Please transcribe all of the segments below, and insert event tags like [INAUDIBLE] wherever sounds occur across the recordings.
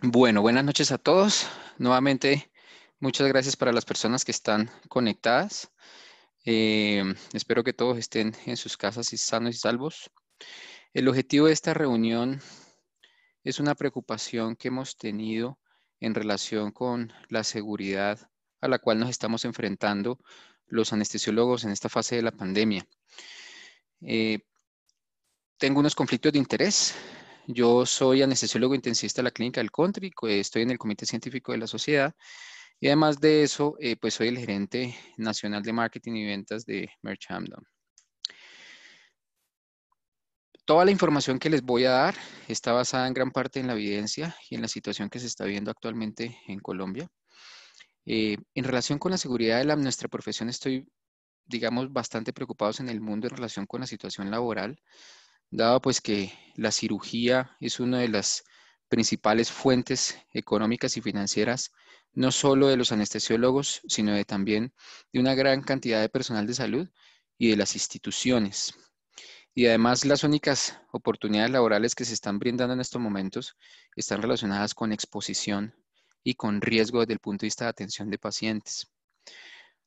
Bueno, buenas noches a todos. Nuevamente, muchas gracias para las personas que están conectadas. Eh, espero que todos estén en sus casas y sanos y salvos. El objetivo de esta reunión es una preocupación que hemos tenido en relación con la seguridad a la cual nos estamos enfrentando los anestesiólogos en esta fase de la pandemia. Eh, tengo unos conflictos de interés yo soy anestesiólogo intensista de la Clínica del Country, eh, estoy en el Comité Científico de la Sociedad y además de eso, eh, pues soy el gerente nacional de marketing y ventas de Merchandom. Toda la información que les voy a dar está basada en gran parte en la evidencia y en la situación que se está viendo actualmente en Colombia. Eh, en relación con la seguridad de nuestra profesión, estoy, digamos, bastante preocupados en el mundo en relación con la situación laboral dado pues que la cirugía es una de las principales fuentes económicas y financieras, no solo de los anestesiólogos, sino también de una gran cantidad de personal de salud y de las instituciones. Y además las únicas oportunidades laborales que se están brindando en estos momentos están relacionadas con exposición y con riesgo desde el punto de vista de atención de pacientes.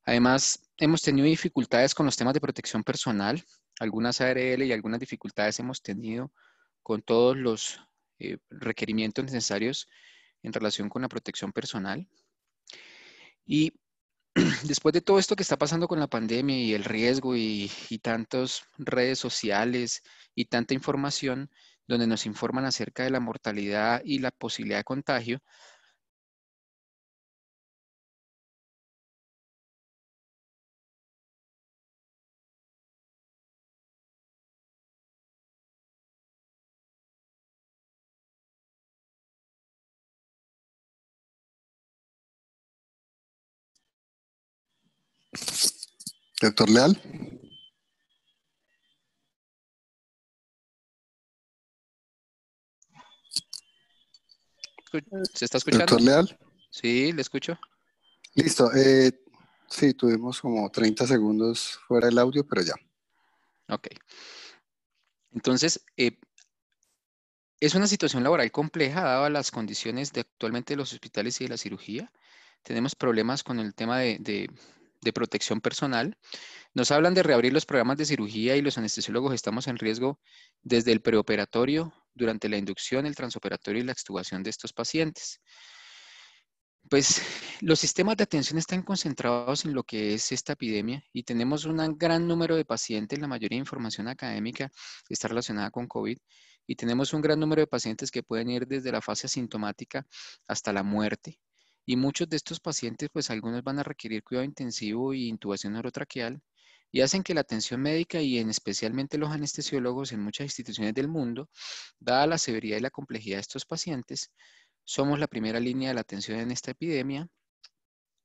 Además, hemos tenido dificultades con los temas de protección personal algunas ARL y algunas dificultades hemos tenido con todos los eh, requerimientos necesarios en relación con la protección personal. Y [CLEARS THROAT] después de todo esto que está pasando con la pandemia y el riesgo y, y tantas redes sociales y tanta información donde nos informan acerca de la mortalidad y la posibilidad de contagio, Doctor Leal. Eh, ¿Se está escuchando? Doctor Leal. Sí, le escucho. Listo. Eh, sí, tuvimos como 30 segundos fuera del audio, pero ya. Ok. Entonces, eh, es una situación laboral compleja, dada las condiciones de actualmente los hospitales y de la cirugía. Tenemos problemas con el tema de de protección personal. Nos hablan de reabrir los programas de cirugía y los anestesiólogos estamos en riesgo desde el preoperatorio, durante la inducción, el transoperatorio y la extubación de estos pacientes. Pues los sistemas de atención están concentrados en lo que es esta epidemia y tenemos un gran número de pacientes, la mayoría de información académica está relacionada con COVID y tenemos un gran número de pacientes que pueden ir desde la fase asintomática hasta la muerte y muchos de estos pacientes, pues algunos van a requerir cuidado intensivo y intubación neurotraqueal y hacen que la atención médica y en especialmente los anestesiólogos en muchas instituciones del mundo, dada la severidad y la complejidad de estos pacientes, somos la primera línea de la atención en esta epidemia.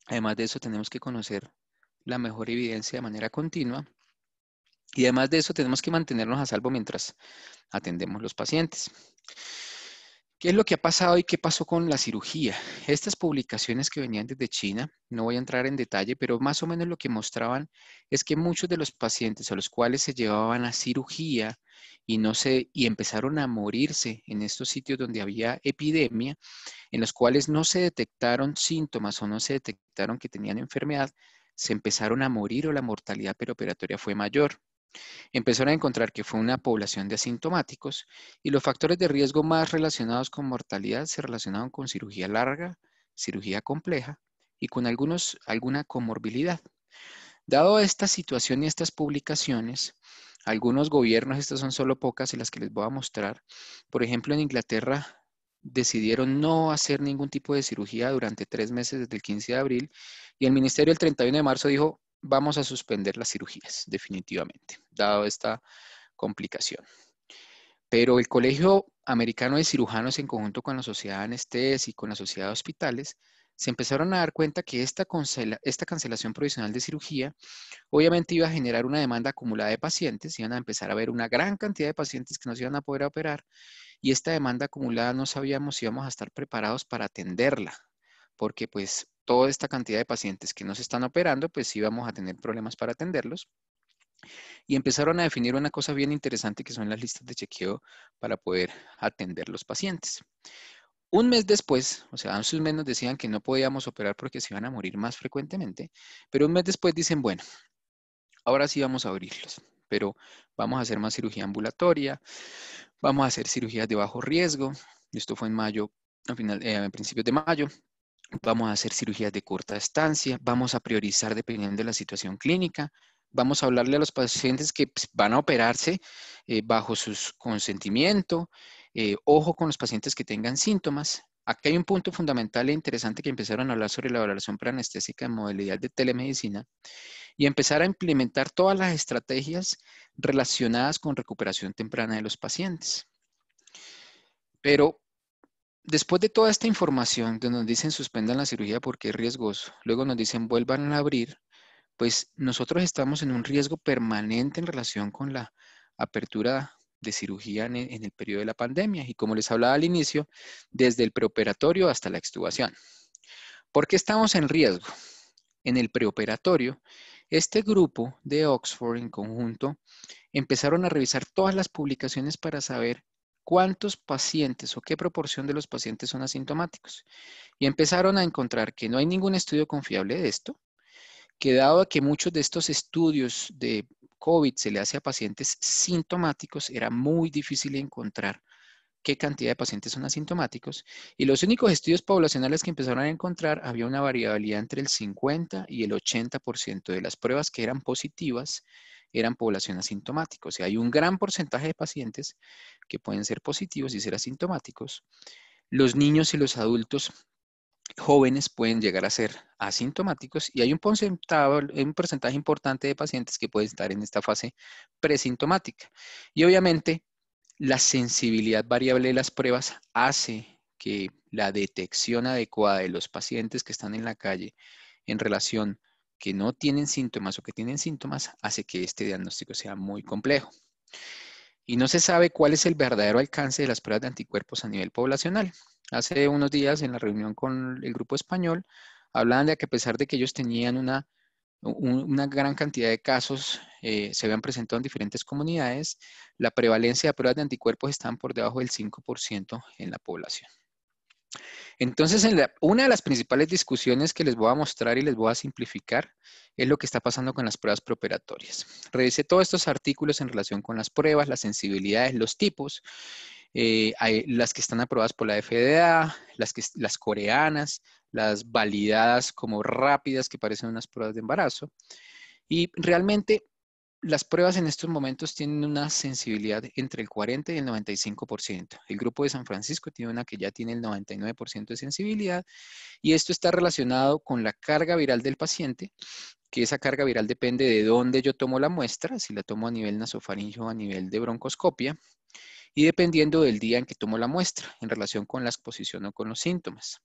Además de eso, tenemos que conocer la mejor evidencia de manera continua y además de eso tenemos que mantenernos a salvo mientras atendemos los pacientes. ¿Qué es lo que ha pasado y qué pasó con la cirugía? Estas publicaciones que venían desde China, no voy a entrar en detalle, pero más o menos lo que mostraban es que muchos de los pacientes a los cuales se llevaban a cirugía y no se y empezaron a morirse en estos sitios donde había epidemia, en los cuales no se detectaron síntomas o no se detectaron que tenían enfermedad, se empezaron a morir o la mortalidad peroperatoria fue mayor. Empezaron a encontrar que fue una población de asintomáticos y los factores de riesgo más relacionados con mortalidad se relacionaban con cirugía larga, cirugía compleja y con algunos, alguna comorbilidad. Dado esta situación y estas publicaciones, algunos gobiernos, estas son solo pocas y las que les voy a mostrar, por ejemplo en Inglaterra decidieron no hacer ningún tipo de cirugía durante tres meses desde el 15 de abril y el ministerio el 31 de marzo dijo, vamos a suspender las cirugías, definitivamente, dado esta complicación. Pero el Colegio Americano de Cirujanos, en conjunto con la Sociedad de y con la Sociedad de Hospitales, se empezaron a dar cuenta que esta, esta, cancelación provisional de cirugía obviamente iba a generar una demanda acumulada de pacientes, iban a empezar a haber una gran cantidad de pacientes que no se iban a poder operar y esta demanda acumulada no sabíamos si íbamos a estar preparados para atenderla, porque pues toda esta cantidad de pacientes que no se están operando, pues sí vamos a tener problemas para atenderlos. Y empezaron a definir una cosa bien interesante que son las listas de chequeo para poder atender los pacientes. Un mes después, o sea, antes menos decían que no podíamos operar porque se iban a morir más frecuentemente, pero un mes después dicen, bueno, ahora sí vamos a abrirlos, pero vamos a hacer más cirugía ambulatoria, vamos a hacer cirugías de bajo riesgo, esto fue en mayo, al final, eh, a principios de mayo, vamos a hacer cirugías de corta estancia, vamos a priorizar dependiendo de la situación clínica, vamos a hablarle a los pacientes que pues, van a operarse eh, bajo su consentimiento, eh, ojo con los pacientes que tengan síntomas. Aquí hay un punto fundamental e interesante que empezaron a hablar sobre la valoración preanestésica en modalidad de telemedicina y empezar a implementar todas las estrategias relacionadas con recuperación temprana de los pacientes. Pero después de toda esta información donde nos dicen suspendan la cirugía porque es riesgoso, luego nos dicen vuelvan a abrir, pues nosotros estamos en un riesgo permanente en relación con la apertura de cirugía en el, periodo de la pandemia y como les hablaba al inicio, desde el preoperatorio hasta la extubación. ¿Por qué estamos en riesgo? En el preoperatorio, este grupo de Oxford en conjunto empezaron a revisar todas las publicaciones para saber cuántos pacientes o qué proporción de los pacientes son asintomáticos. Y empezaron a encontrar que no hay ningún estudio confiable de esto, que dado que muchos de estos estudios de COVID se le hace a pacientes sintomáticos, era muy difícil encontrar qué cantidad de pacientes son asintomáticos. Y los únicos estudios poblacionales que empezaron a encontrar había una variabilidad entre el 50 y el 80% de las pruebas que eran positivas eran población asintomática. O sea, hay un gran porcentaje de pacientes que pueden ser positivos y ser asintomáticos. Los niños y los adultos jóvenes pueden llegar a ser asintomáticos y hay un porcentaje, un porcentaje importante de pacientes que pueden estar en esta fase presintomática. Y obviamente la sensibilidad variable de las pruebas hace que la detección adecuada de los pacientes que están en la calle en relación que no tienen síntomas o que tienen síntomas hace que este diagnóstico sea muy complejo. Y no se sabe cuál es el verdadero alcance de las pruebas de anticuerpos a nivel poblacional. Hace unos días en la reunión con el grupo español hablaban de que a pesar de que ellos tenían una, una gran cantidad de casos, eh, se habían presentado en diferentes comunidades, la prevalencia de pruebas de anticuerpos están por debajo del 5% en la población. Entonces, una de las principales discusiones que les voy a mostrar y les voy a simplificar es lo que está pasando con las pruebas preparatorias Revisé todos estos artículos en relación con las pruebas, las sensibilidades, los tipos, eh, las que están aprobadas por la FDA, las, las coreanas, las validadas como rápidas que parecen unas pruebas de embarazo. Y realmente las pruebas en estos momentos tienen una sensibilidad entre el 40 y el 95%. El grupo de San Francisco tiene una que ya tiene el 99% de sensibilidad y esto está relacionado con la carga viral del paciente, que esa carga viral depende de dónde yo tomo la muestra, si la tomo a nivel nasofaringeo o a nivel de broncoscopia, y dependiendo del día en que tomo la muestra en relación con la exposición o con los síntomas.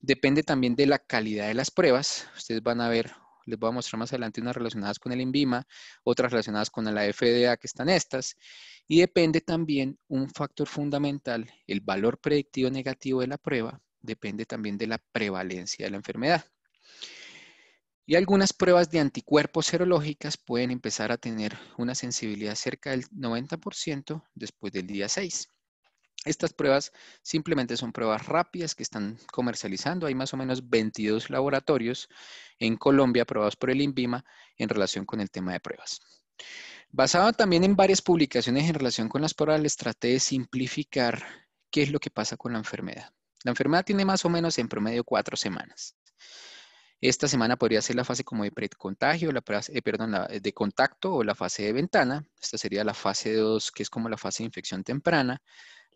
Depende también de la calidad de las pruebas. Ustedes van a ver les voy a mostrar más adelante unas relacionadas con el INVIMA, otras relacionadas con la FDA que están estas, y depende también un factor fundamental, el valor predictivo negativo de la prueba, depende también de la prevalencia de la enfermedad. Y algunas pruebas de anticuerpos serológicas pueden empezar a tener una sensibilidad cerca del 90% después del día 6. Estas pruebas simplemente son pruebas rápidas que están comercializando. Hay más o menos 22 laboratorios en Colombia aprobados por el INVIMA en relación con el tema de pruebas. Basado también en varias publicaciones en relación con las pruebas, les traté de simplificar qué es lo que pasa con la enfermedad. La enfermedad tiene más o menos en promedio cuatro semanas. Esta semana podría ser la fase como de precontagio, la, eh, perdón, de contacto o la fase de ventana. Esta sería la fase 2, que es como la fase de infección temprana.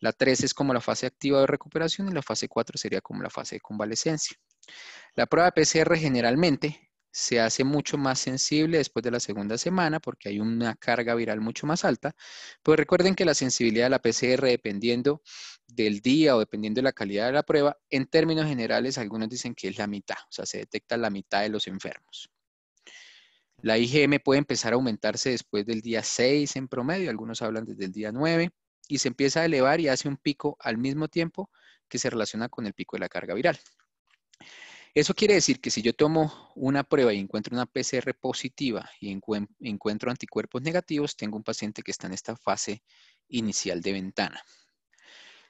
La 3 es como la fase activa de recuperación y la fase 4 sería como la fase de convalecencia. La prueba de PCR generalmente se hace mucho más sensible después de la segunda semana porque hay una carga viral mucho más alta. Pues recuerden que la sensibilidad de la PCR dependiendo del día o dependiendo de la calidad de la prueba, en términos generales algunos dicen que es la mitad, o sea, se detecta la mitad de los enfermos. La IgM puede empezar a aumentarse después del día 6 en promedio, algunos hablan desde el día 9 y se empieza a elevar y hace un pico al mismo tiempo que se relaciona con el pico de la carga viral. Eso quiere decir que si yo tomo una prueba y encuentro una PCR positiva y encuentro anticuerpos negativos, tengo un paciente que está en esta fase inicial de ventana.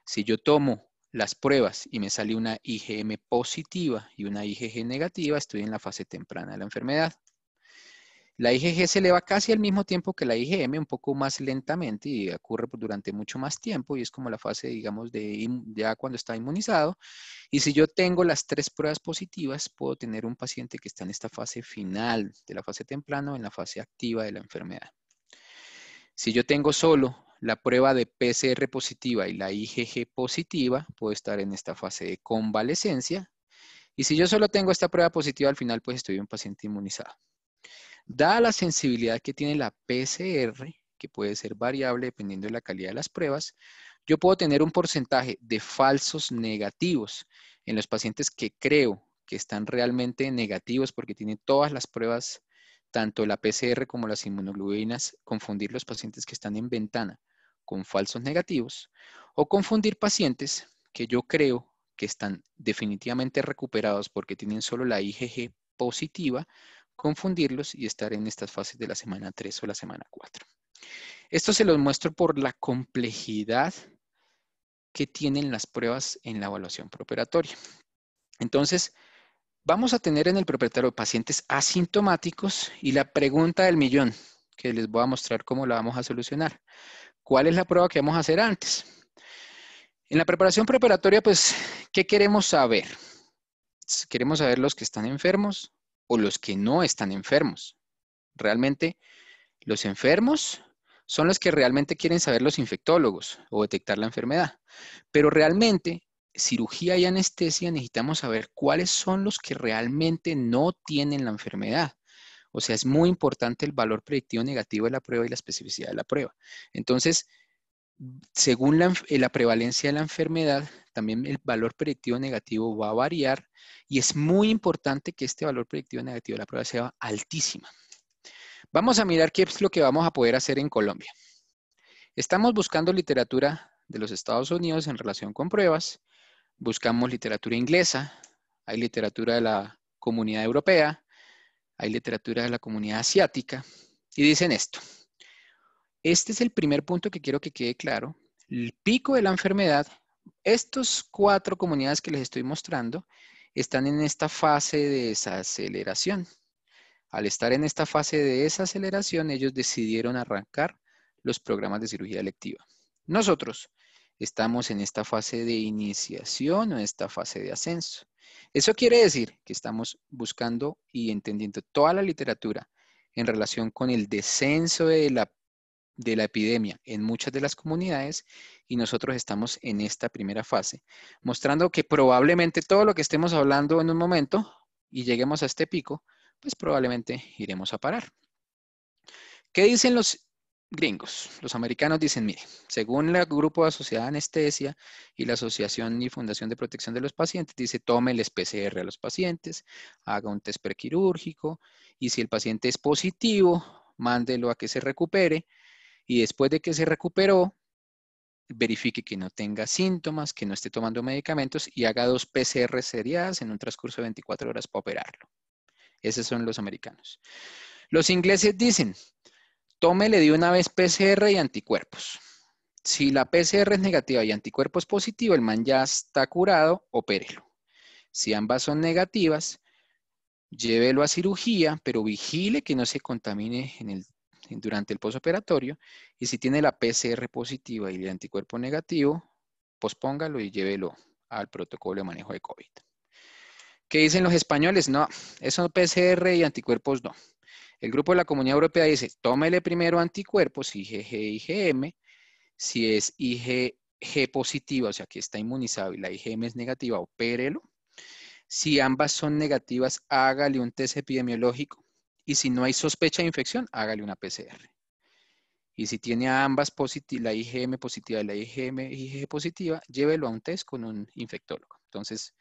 Si yo tomo las pruebas y me sale una IgM positiva y una IgG negativa, estoy en la fase temprana de la enfermedad. La IgG se eleva casi al mismo tiempo que la IgM, un poco más lentamente y ocurre durante mucho más tiempo y es como la fase, digamos, de ya cuando está inmunizado. Y si yo tengo las tres pruebas positivas, puedo tener un paciente que está en esta fase final de la fase temprana o en la fase activa de la enfermedad. Si yo tengo solo la prueba de PCR positiva y la IgG positiva, puedo estar en esta fase de convalecencia. Y si yo solo tengo esta prueba positiva, al final pues estoy un paciente inmunizado. Dada la sensibilidad que tiene la PCR, que puede ser variable dependiendo de la calidad de las pruebas, yo puedo tener un porcentaje de falsos negativos en los pacientes que creo que están realmente negativos porque tienen todas las pruebas, tanto la PCR como las inmunoglobulinas, confundir los pacientes que están en ventana con falsos negativos o confundir pacientes que yo creo que están definitivamente recuperados porque tienen solo la IgG positiva confundirlos y estar en estas fases de la semana 3 o la semana 4. Esto se los muestro por la complejidad que tienen las pruebas en la evaluación preparatoria. Entonces, vamos a tener en el propietario pacientes asintomáticos y la pregunta del millón, que les voy a mostrar cómo la vamos a solucionar. ¿Cuál es la prueba que vamos a hacer antes? En la preparación preparatoria, pues, ¿qué queremos saber? Queremos saber los que están enfermos, o los que no están enfermos. Realmente, los enfermos son los que realmente quieren saber los infectólogos o detectar la enfermedad. Pero realmente, cirugía y anestesia necesitamos saber cuáles son los que realmente no tienen la enfermedad. O sea, es muy importante el valor predictivo negativo de la prueba y la especificidad de la prueba. Entonces, según la, prevalencia de la enfermedad, también el valor predictivo negativo va a variar y es muy importante que este valor predictivo negativo de la prueba sea altísima. Vamos a mirar qué es lo que vamos a poder hacer en Colombia. Estamos buscando literatura de los Estados Unidos en relación con pruebas. Buscamos literatura inglesa, hay literatura de la comunidad europea, hay literatura de la comunidad asiática y dicen esto. Este es el primer punto que quiero que quede claro. El pico de la enfermedad estos cuatro comunidades que les estoy mostrando están en esta fase de desaceleración. Al estar en esta fase de desaceleración, ellos decidieron arrancar los programas de cirugía electiva. Nosotros estamos en esta fase de iniciación o en esta fase de ascenso. Eso quiere decir que estamos buscando y entendiendo toda la literatura en relación con el descenso de la, de la epidemia en muchas de las comunidades y nosotros estamos en esta primera fase, mostrando que probablemente todo lo que estemos hablando en un momento y lleguemos a este pico, pues probablemente iremos a parar. ¿Qué dicen los gringos? Los americanos dicen, mire, según el grupo de Sociedad de Anestesia y la Asociación y Fundación de Protección de los Pacientes, dice, tome el SPCR a los pacientes, haga un test prequirúrgico y si el paciente es positivo, mándelo a que se recupere y después de que se recuperó, verifique que no tenga síntomas, que no esté tomando medicamentos y haga dos PCR seriadas en un transcurso de 24 horas para operarlo. Esos son los americanos. Los ingleses dicen, tómele de una vez PCR y anticuerpos. Si la PCR es negativa y anticuerpos positivo, el man ya está curado, opérelo. Si ambas son negativas, llévelo a cirugía, pero vigile que no se contamine en el durante el posoperatorio y si tiene la PCR positiva y el anticuerpo negativo, pospóngalo y llévelo al protocolo de manejo de COVID. ¿Qué dicen los españoles? No, eso PCR y anticuerpos no. El grupo de la Comunidad Europea dice, tómele primero anticuerpos IgG, IgM, si es IgG positiva, o sea que está inmunizado y la IgM es negativa, opérelo. Si ambas son negativas, hágale un test epidemiológico y si no hay sospecha de infección, hágale una PCR. Y si tiene ambas ambas la IgM positiva y la IgM IgG positiva, llévelo a un test con un infectólogo. Entonces,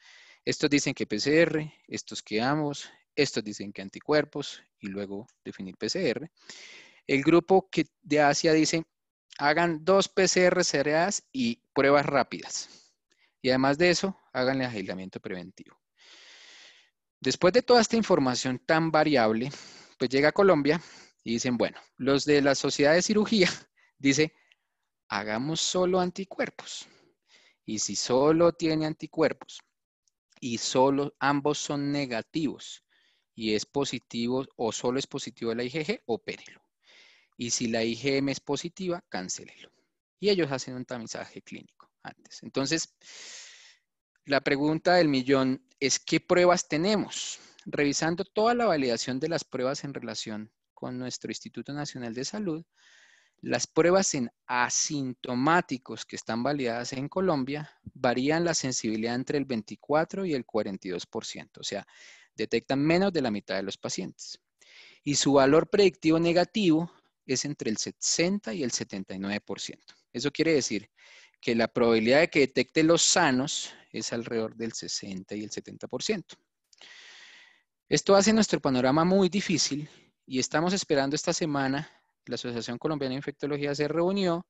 estos dicen que PCR, estos que ambos, estos dicen que anticuerpos y luego definir PCR. El grupo que de Asia dice, hagan dos PCR CRAs y pruebas rápidas. Y además de eso, háganle aislamiento preventivo. Después de toda esta información tan variable, pues llega a Colombia y dicen, bueno, los de la sociedad de cirugía, [LAUGHS] dice, hagamos solo anticuerpos. Y si solo tiene anticuerpos y solo ambos son negativos y es positivo o solo es positivo la IgG, opérelo. Y si la IgM es positiva, cancélelo. Y ellos hacen un tamizaje clínico antes. Entonces, la pregunta del millón es, ¿qué pruebas tenemos? revisando toda la validación de las pruebas en relación con nuestro Instituto Nacional de Salud, las pruebas en asintomáticos que están validadas en Colombia varían la sensibilidad entre el 24 y el 42%, o sea, detectan menos de la mitad de los pacientes. Y su valor predictivo negativo es entre el 60 y el 79%. Eso quiere decir que la probabilidad de que detecte los sanos es alrededor del 60 y el 70%. Esto hace nuestro panorama muy difícil y estamos esperando esta semana la Asociación Colombiana de Infectología se reunió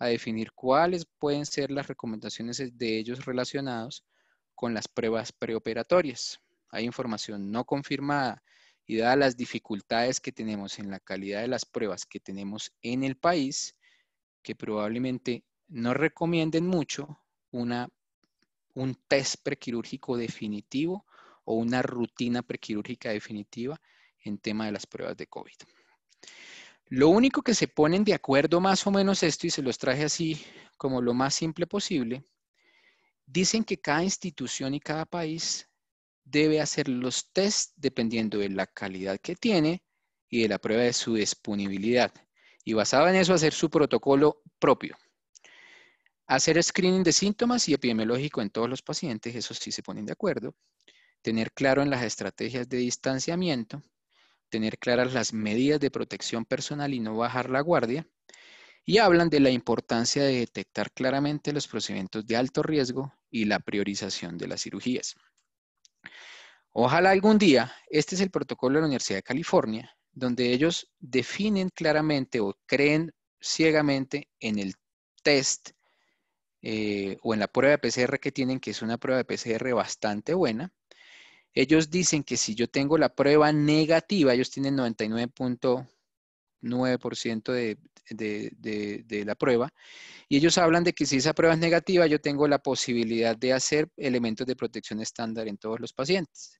a definir cuáles pueden ser las recomendaciones de ellos relacionados con las pruebas preoperatorias. Hay información no confirmada y dadas las dificultades que tenemos en la calidad de las pruebas que tenemos en el país, que probablemente no recomienden mucho un test prequirúrgico definitivo una rutina prequirúrgica definitiva en tema de las pruebas de COVID. Lo único que se ponen de acuerdo más o menos esto, y se los traje así como lo más simple posible, dicen que cada institución y cada país debe hacer los test dependiendo de la calidad que tiene y de la prueba de su disponibilidad. Y basado en eso, hacer su protocolo propio. Hacer screening de síntomas y epidemiológico en todos los pacientes, eso sí se ponen de acuerdo tener claro en las estrategias de distanciamiento, tener claras las medidas de protección personal y no bajar la guardia, y hablan de la importancia de detectar claramente los procedimientos de alto riesgo y la priorización de las cirugías. Ojalá algún día, este es el protocolo de la Universidad de California, donde ellos definen claramente o creen ciegamente en el test eh, o en la prueba de PCR que tienen, que es una prueba de PCR bastante buena, ellos dicen que si yo tengo la prueba negativa, ellos tienen 99.9% de, de, la prueba, y ellos hablan de que si esa prueba es negativa, yo tengo la posibilidad de hacer elementos de protección estándar en todos los pacientes.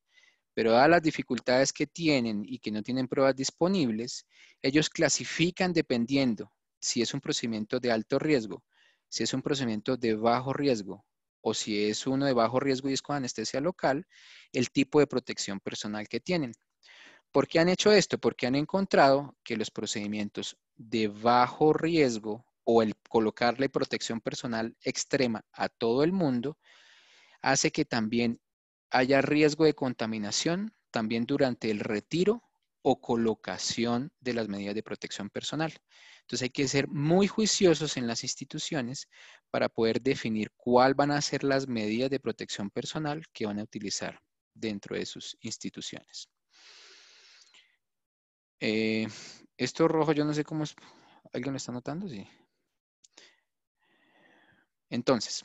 Pero a las dificultades que tienen y que no tienen pruebas disponibles, ellos clasifican dependiendo si es un procedimiento de alto riesgo, si es un procedimiento de bajo riesgo, o si es uno de bajo riesgo y disco con anestesia local, el tipo de protección personal que tienen. ¿Por qué han hecho esto? Porque han encontrado que los procedimientos de bajo riesgo o el colocarle protección personal extrema a todo el mundo hace que también haya riesgo de contaminación también durante el retiro o colocación de las medidas de protección personal. Entonces hay que ser muy juiciosos en las instituciones para poder definir cuáles van a ser las medidas de protección personal que van a utilizar dentro de sus instituciones. Eh, esto rojo, yo no sé cómo es. ¿Alguien lo está notando? Sí. Entonces,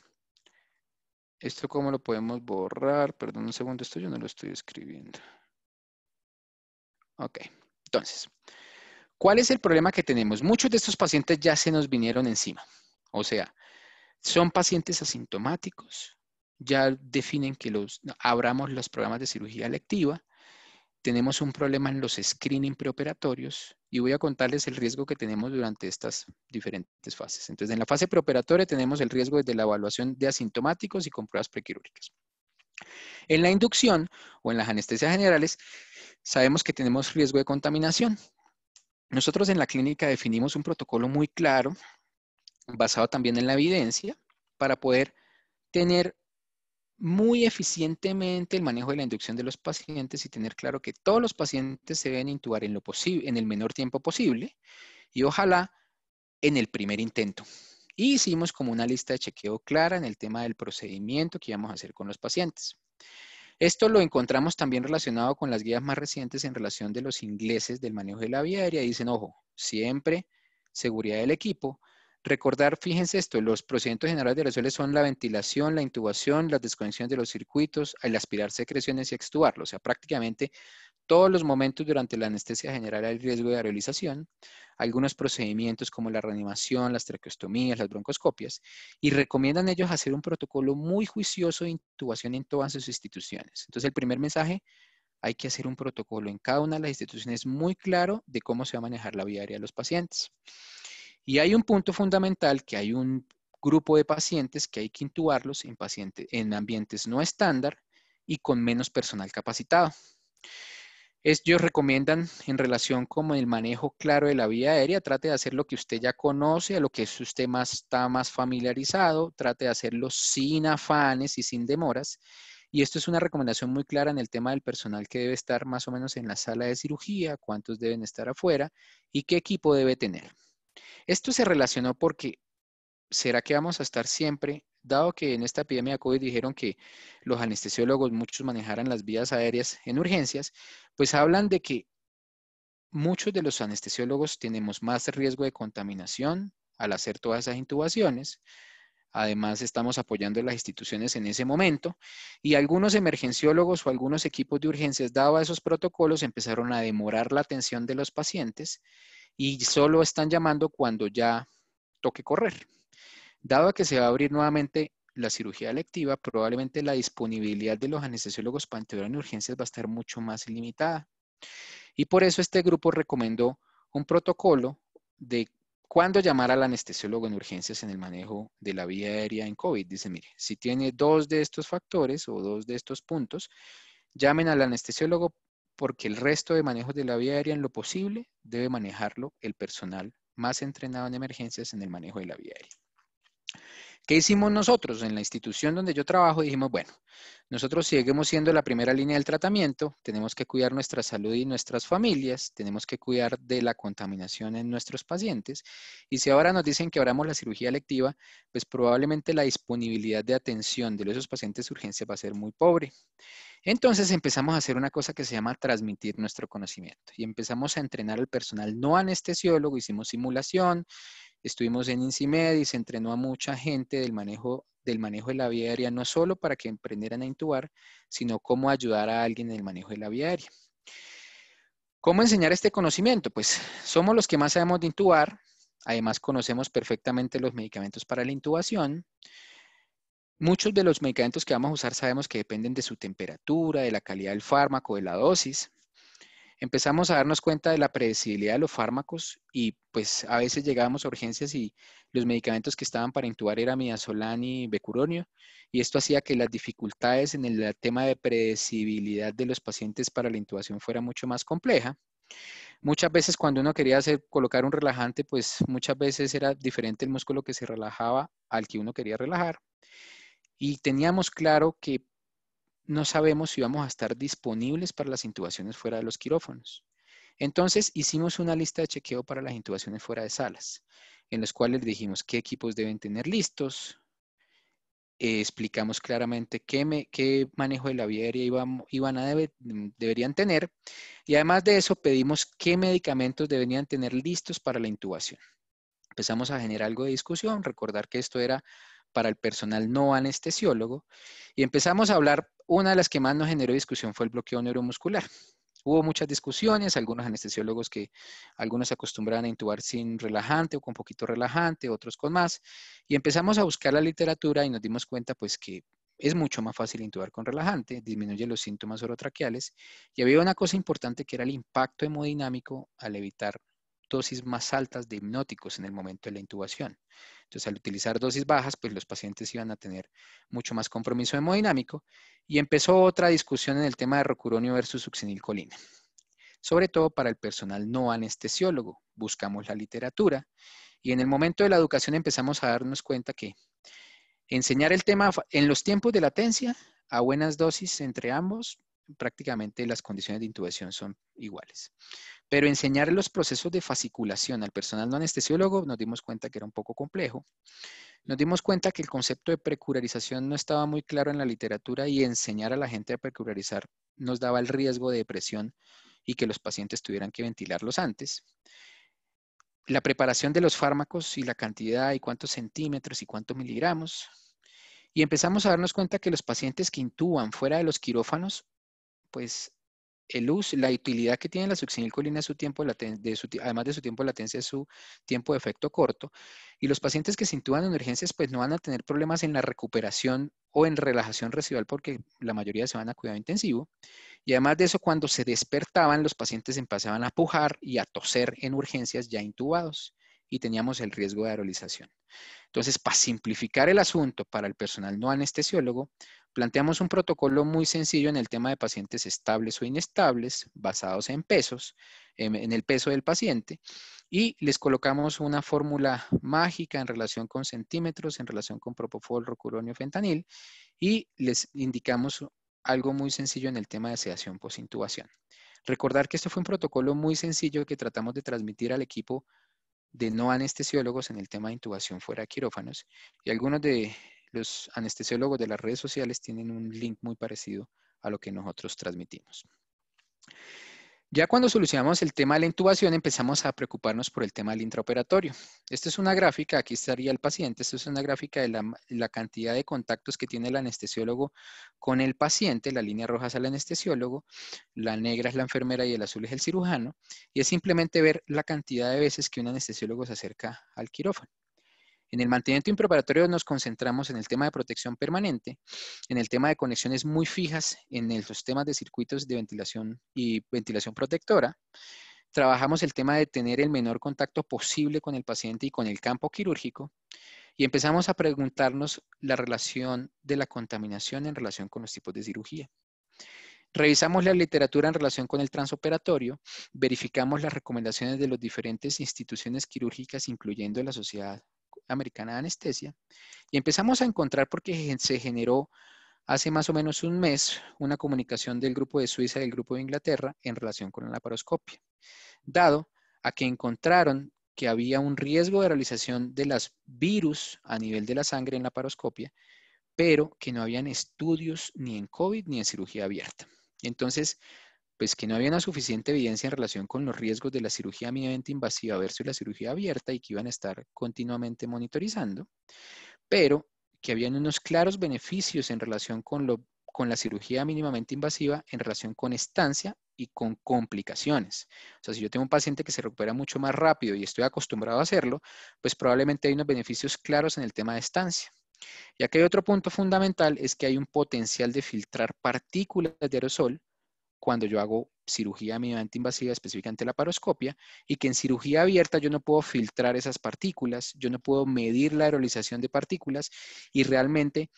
¿esto cómo lo podemos borrar? Perdón un segundo, esto yo no lo estoy escribiendo. Ok, entonces, ¿cuál es el problema que tenemos? Muchos de estos pacientes ya se nos vinieron encima. O sea, son pacientes asintomáticos, ya definen que los, abramos los programas de cirugía electiva, tenemos un problema en los screening preoperatorios y voy a contarles el riesgo que tenemos durante estas diferentes fases. Entonces, en la fase preoperatoria tenemos el riesgo de la evaluación de asintomáticos y con pruebas prequirúrgicas. En la inducción o en las anestesias generales sabemos que tenemos riesgo de contaminación. Nosotros en la clínica definimos un protocolo muy claro, basado también en la evidencia, para poder tener muy eficientemente el manejo de la inducción de los pacientes y tener claro que todos los pacientes se deben intubar en, lo en el menor tiempo posible y ojalá en el primer intento. Y hicimos como una lista de chequeo clara en el tema del procedimiento que íbamos a hacer con los pacientes. Esto lo encontramos también relacionado con las guías más recientes en relación de los ingleses del manejo de la vía aérea. Dicen, ojo, siempre seguridad del equipo. Recordar, fíjense esto, los procedimientos generales de suele son la ventilación, la intubación, las desconexiones de los circuitos, el aspirar secreciones y extubarlo. O sea, prácticamente todos los momentos durante la anestesia general el riesgo de aerolización, algunos procedimientos como la reanimación, las traqueostomías, las broncoscopias, y recomiendan ellos hacer un protocolo muy juicioso de intubación en todas sus instituciones. Entonces, el primer mensaje, hay que hacer un protocolo en cada una de las instituciones muy claro de cómo se va a manejar la vía aérea de los pacientes. Y hay un punto fundamental que hay un grupo de pacientes que hay que intubarlos en, en ambientes no estándar y con menos personal capacitado. Ellos recomiendan en relación con el manejo claro de la vía aérea, trate de hacer lo que usted ya conoce, a lo que usted está más familiarizado, trate de hacerlo sin afanes y sin demoras. Y esto es una recomendación muy clara en el tema del personal que debe estar más o menos en la sala de cirugía, cuántos deben estar afuera y qué equipo debe tener. Esto se relacionó porque ¿será que vamos a estar siempre Dado que en esta epidemia de COVID dijeron que los anestesiólogos muchos manejaran las vías aéreas en urgencias, pues hablan de que muchos de los anestesiólogos tenemos más riesgo de contaminación al hacer todas esas intubaciones. Además, estamos apoyando a las instituciones en ese momento y algunos emergenciólogos o algunos equipos de urgencias, dado a esos protocolos, empezaron a demorar la atención de los pacientes y solo están llamando cuando ya toque correr. Dado que se va a abrir nuevamente la cirugía electiva, probablemente la disponibilidad de los anestesiólogos para en urgencias va a estar mucho más limitada. Y por eso este grupo recomendó un protocolo de cuándo llamar al anestesiólogo en urgencias en el manejo de la vía aérea en COVID. Dice, mire, si tiene dos de estos factores o dos de estos puntos, llamen al anestesiólogo porque el resto de manejos de la vía aérea en lo posible debe manejarlo el personal más entrenado en emergencias en el manejo de la vía aérea. ¿Qué hicimos nosotros? En la institución donde yo trabajo dijimos, bueno, nosotros seguimos siendo la primera línea del tratamiento, tenemos que cuidar nuestra salud y nuestras familias, tenemos que cuidar de la contaminación en nuestros pacientes. Y si ahora nos dicen que abramos la cirugía electiva, pues probablemente la disponibilidad de atención de esos pacientes de urgencia va a ser muy pobre. Entonces empezamos a hacer una cosa que se llama transmitir nuestro conocimiento y empezamos a entrenar al personal no anestesiólogo, hicimos simulación, Estuvimos en INCIMED y se entrenó a mucha gente del manejo, del manejo de la vía aérea, no solo para que emprendieran a intubar, sino cómo ayudar a alguien en el manejo de la vía aérea. ¿Cómo enseñar este conocimiento? Pues somos los que más sabemos de intubar, además conocemos perfectamente los medicamentos para la intubación, Muchos de los medicamentos que vamos a usar sabemos que dependen de su temperatura, de la calidad del fármaco, de la dosis empezamos a darnos cuenta de la predecibilidad de los fármacos y pues a veces llegábamos a urgencias y los medicamentos que estaban para intubar eran midazolam y becuronio y esto hacía que las dificultades en el tema de predecibilidad de los pacientes para la intubación fuera mucho más compleja. Muchas veces cuando uno quería hacer, colocar un relajante, pues muchas veces era diferente el músculo que se relajaba al que uno quería relajar. Y teníamos claro que no sabemos si vamos a estar disponibles para las intubaciones fuera de los quirófonos. Entonces hicimos una lista de chequeo para las intubaciones fuera de salas, en los cuales dijimos qué equipos deben tener listos, eh, explicamos claramente qué, manejo de la vía aérea iban, a deberían tener y además de eso pedimos qué medicamentos deberían tener listos para la intubación. Empezamos a generar algo de discusión, recordar que esto era para el personal no anestesiólogo y empezamos a hablar una de las que más nos generó discusión fue el bloqueo neuromuscular. Hubo muchas discusiones, algunos anestesiólogos que algunos se acostumbraban a intubar sin relajante o con poquito relajante, otros con más, y empezamos a buscar la literatura y nos dimos cuenta pues que es mucho más fácil intubar con relajante, disminuye los síntomas orotraqueales y había una cosa importante que era el impacto hemodinámico al evitar dosis más altas de hipnóticos en el momento de la intubación. Entonces, al utilizar dosis bajas, pues los pacientes iban a tener mucho más compromiso hemodinámico y empezó otra discusión en el tema de rocuronio versus succinilcolina. Sobre todo para el personal no anestesiólogo, buscamos la literatura y en el momento de la educación empezamos a darnos cuenta que enseñar el tema en los tiempos de latencia a buenas dosis entre ambos prácticamente las condiciones de intubación son iguales. Pero enseñar los procesos de fasciculación al personal no anestesiólogo nos dimos cuenta que era un poco complejo. Nos dimos cuenta que el concepto de precurarización no estaba muy claro en la literatura y enseñar a la gente a precurarizar nos daba el riesgo de depresión y que los pacientes tuvieran que ventilarlos antes. La preparación de los fármacos y la cantidad y cuántos centímetros y cuántos miligramos. Y empezamos a darnos cuenta que los pacientes que intuban fuera de los quirófanos pues el uso, la utilidad que tiene la succinilcolina es su tiempo de, además de su tiempo de latencia, es su tiempo de efecto corto. Y los pacientes que se intuban en urgencias, pues no van a tener problemas en la recuperación o en relajación residual porque la mayoría se van a cuidado intensivo. Y además de eso, cuando se despertaban, los pacientes empezaban a pujar y a toser en urgencias ya intubados y teníamos el riesgo de aerolización. Entonces, para simplificar el asunto para el personal no anestesiólogo, planteamos un protocolo muy sencillo en el tema de pacientes estables o inestables, basados en pesos, en el peso del paciente, y les colocamos una fórmula mágica en relación con centímetros, en relación con propofol, rocuronio, fentanil, y les indicamos algo muy sencillo en el tema de sedación postintubación. Recordar que esto fue un protocolo muy sencillo que tratamos de transmitir al equipo de no anestesiólogos en el tema de intubación fuera de quirófanos y algunos de los anestesiólogos de las redes sociales tienen un link muy parecido a lo que nosotros transmitimos. Ya cuando solucionamos el tema de la intubación, empezamos a preocuparnos por el tema del intraoperatorio. Esta es una gráfica, aquí estaría el paciente, esta es una gráfica de la, cantidad de contactos que tiene el anestesiólogo con el paciente, la línea roja es el anestesiólogo, la negra es la enfermera y el azul es el cirujano, y es simplemente ver la cantidad de veces que un anestesiólogo se acerca al quirófano. En el mantenimiento impreparatorio nos concentramos en el tema de protección permanente, en el tema de conexiones muy fijas, en los temas de circuitos de ventilación y ventilación protectora. Trabajamos el tema de tener el menor contacto posible con el paciente y con el campo quirúrgico. Y empezamos a preguntarnos la relación de la contaminación en relación con los tipos de cirugía. Revisamos la literatura en relación con el transoperatorio, verificamos las recomendaciones de las diferentes instituciones quirúrgicas, incluyendo la Sociedad Americana de Anestesia y empezamos a encontrar porque se generó hace más o menos un mes una comunicación del grupo de Suiza y del grupo de Inglaterra en relación con la laparoscopia, dado a que encontraron que había un riesgo de realización de las virus a nivel de la sangre en la laparoscopia, pero que no habían estudios ni en COVID ni en cirugía abierta. Entonces, pues que no había una suficiente evidencia en relación con los riesgos de la cirugía mínimamente invasiva versus la cirugía abierta y que iban a estar continuamente monitorizando, pero que habían unos claros beneficios en relación con, lo, con la cirugía mínimamente invasiva en relación con estancia y con complicaciones. O sea, si yo tengo un paciente que se recupera mucho más rápido y estoy acostumbrado a hacerlo, pues probablemente hay unos beneficios claros en el tema de estancia. Y que hay otro punto fundamental es que hay un potencial de filtrar partículas de aerosol cuando yo hago cirugía mediante invasiva, específicamente la paroscopia, y que en cirugía abierta yo no puedo filtrar esas partículas, yo no puedo medir la aerolización de partículas y realmente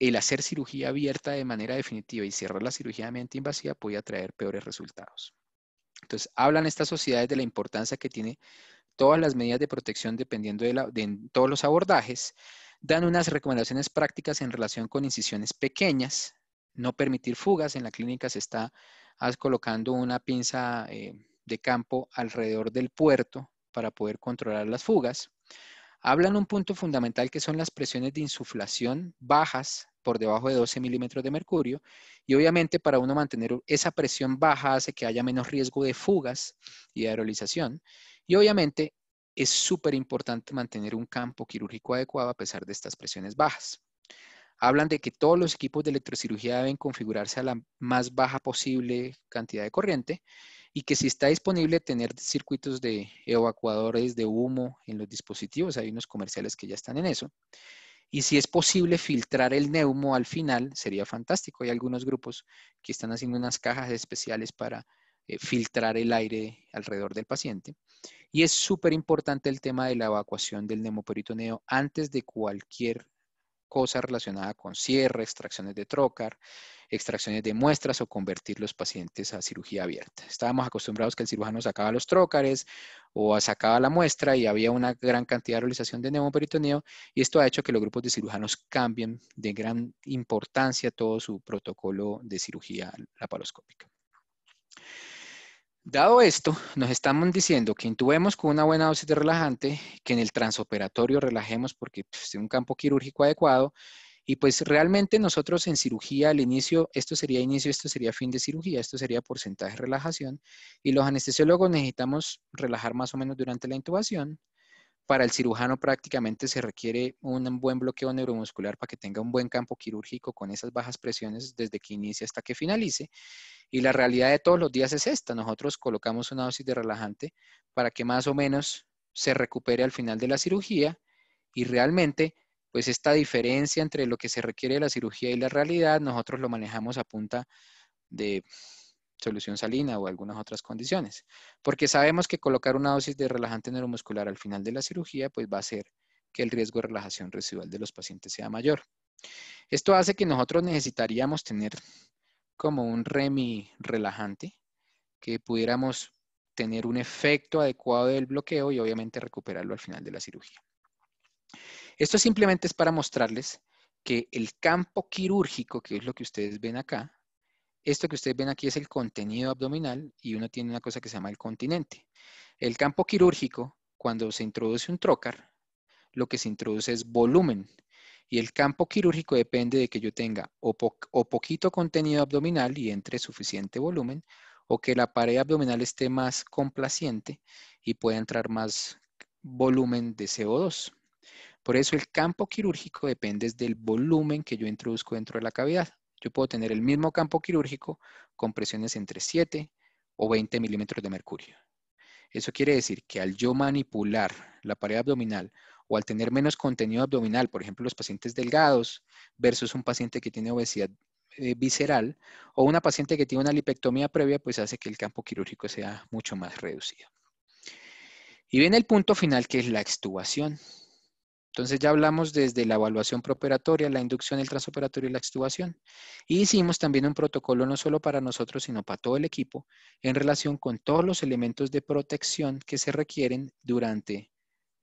el hacer cirugía abierta de manera definitiva y cerrar la cirugía mediante invasiva puede traer peores resultados. Entonces, hablan estas sociedades de la importancia que tiene todas las medidas de protección dependiendo de todos los abordajes, dan unas recomendaciones prácticas en relación con incisiones pequeñas, no permitir fugas. En la clínica se está colocando una pinza eh, de campo alrededor del puerto para poder controlar las fugas. Hablan un punto fundamental que son las presiones de insuflación bajas por debajo de 12 milímetros de mercurio y obviamente para uno mantener esa presión baja hace que haya menos riesgo de fugas y de aerolización y obviamente es súper importante mantener un campo quirúrgico adecuado a pesar de estas presiones bajas hablan de que todos los equipos de electrocirugía deben configurarse a la más baja posible cantidad de corriente y que si está disponible tener circuitos de evacuadores de humo en los dispositivos, hay unos comerciales que ya están en eso. Y si es posible filtrar el neumo al final, sería fantástico. Hay algunos grupos que están haciendo unas cajas especiales para eh, filtrar el aire alrededor del paciente. Y es súper importante el tema de la evacuación del neumoperitoneo antes de cualquier cosa relacionada con cierre, extracciones de trocar, extracciones de muestras o convertir los pacientes a cirugía abierta. Estábamos acostumbrados que el cirujano sacaba los trócares o sacaba la muestra y había una gran cantidad de realización de neumoperitoneo y esto ha hecho que los grupos de cirujanos cambien de gran importancia todo su protocolo de cirugía laparoscópica. Dado esto, nos estamos diciendo que intubemos con una buena dosis de relajante, que en el transoperatorio relajemos porque pues, es un campo quirúrgico adecuado, y pues realmente nosotros en cirugía al inicio, esto sería inicio, esto sería fin de cirugía, esto sería porcentaje de relajación, y los anestesiólogos necesitamos relajar más o menos durante la intubación, para el cirujano prácticamente se requiere un buen bloqueo neuromuscular para que tenga un buen campo quirúrgico con esas bajas presiones desde que inicia hasta que finalice. Y la realidad de todos los días es esta. Nosotros colocamos una dosis de relajante para que más o menos se recupere al final de la cirugía y realmente pues esta diferencia entre lo que se requiere de la cirugía y la realidad nosotros lo manejamos a punta de solución salina o algunas otras condiciones, porque sabemos que colocar una dosis de relajante neuromuscular al final de la cirugía pues va a hacer que el riesgo de relajación residual de los pacientes sea mayor. Esto hace que nosotros necesitaríamos tener como un remi relajante que pudiéramos tener un efecto adecuado del bloqueo y obviamente recuperarlo al final de la cirugía. Esto simplemente es para mostrarles que el campo quirúrgico, que es lo que ustedes ven acá, esto que ustedes ven aquí es el contenido abdominal y uno tiene una cosa que se llama el continente. El campo quirúrgico, cuando se introduce un trocar, lo que se introduce es volumen. Y el campo quirúrgico depende de que yo tenga o, poquito contenido abdominal y entre suficiente volumen, o que la pared abdominal esté más complaciente y pueda entrar más volumen de CO2. Por eso el campo quirúrgico depende del volumen que yo introduzco dentro de la cavidad. Yo puedo tener el mismo campo quirúrgico con presiones entre 7 o 20 milímetros de mercurio. Eso quiere decir que al yo manipular la pared abdominal o al tener menos contenido abdominal, por ejemplo, los pacientes delgados versus un paciente que tiene obesidad eh, visceral o una paciente que tiene una lipectomía previa, pues hace que el campo quirúrgico sea mucho más reducido. Y viene el punto final que es la extubación. Entonces ya hablamos desde la evaluación preoperatoria, la inducción, el transoperatorio y la extubación. Y hicimos también un protocolo no solo para nosotros, sino para todo el equipo en relación con todos los elementos de protección que se requieren durante,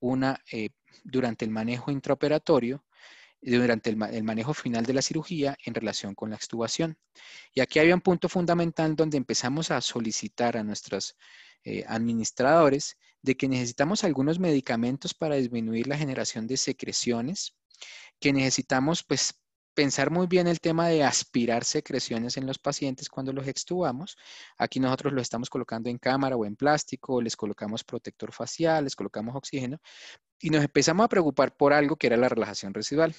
una, eh, durante el manejo intraoperatorio, durante el, manejo final de la cirugía en relación con la extubación. Y aquí había un punto fundamental donde empezamos a solicitar a nuestros eh, administradores de que necesitamos algunos medicamentos para disminuir la generación de secreciones, que necesitamos pues pensar muy bien el tema de aspirar secreciones en los pacientes cuando los extubamos. Aquí nosotros los estamos colocando en cámara o en plástico, les colocamos protector facial, les colocamos oxígeno y nos empezamos a preocupar por algo que era la relajación residual.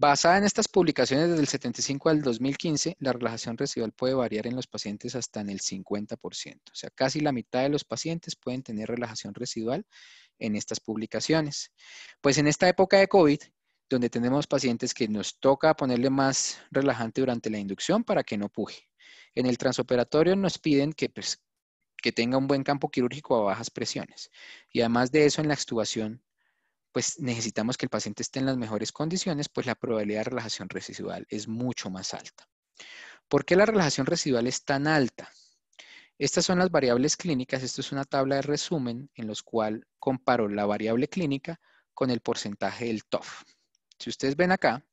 Basada en estas publicaciones desde el 75 al 2015, la relajación residual puede variar en los pacientes hasta en el 50%. O sea, casi la mitad de los pacientes pueden tener relajación residual en estas publicaciones. Pues en esta época de COVID, donde tenemos pacientes que nos toca ponerle más relajante durante la inducción para que no puje. En el transoperatorio nos piden que, pues, que tenga un buen campo quirúrgico a bajas presiones. Y además de eso, en la extubación pues necesitamos que el paciente esté en las mejores condiciones, pues la probabilidad de relajación residual es mucho más alta. ¿Por qué la relajación residual es tan alta? Estas son las variables clínicas, esto es una tabla de resumen en los cual comparo la variable clínica con el porcentaje del TOF. Si ustedes ven acá,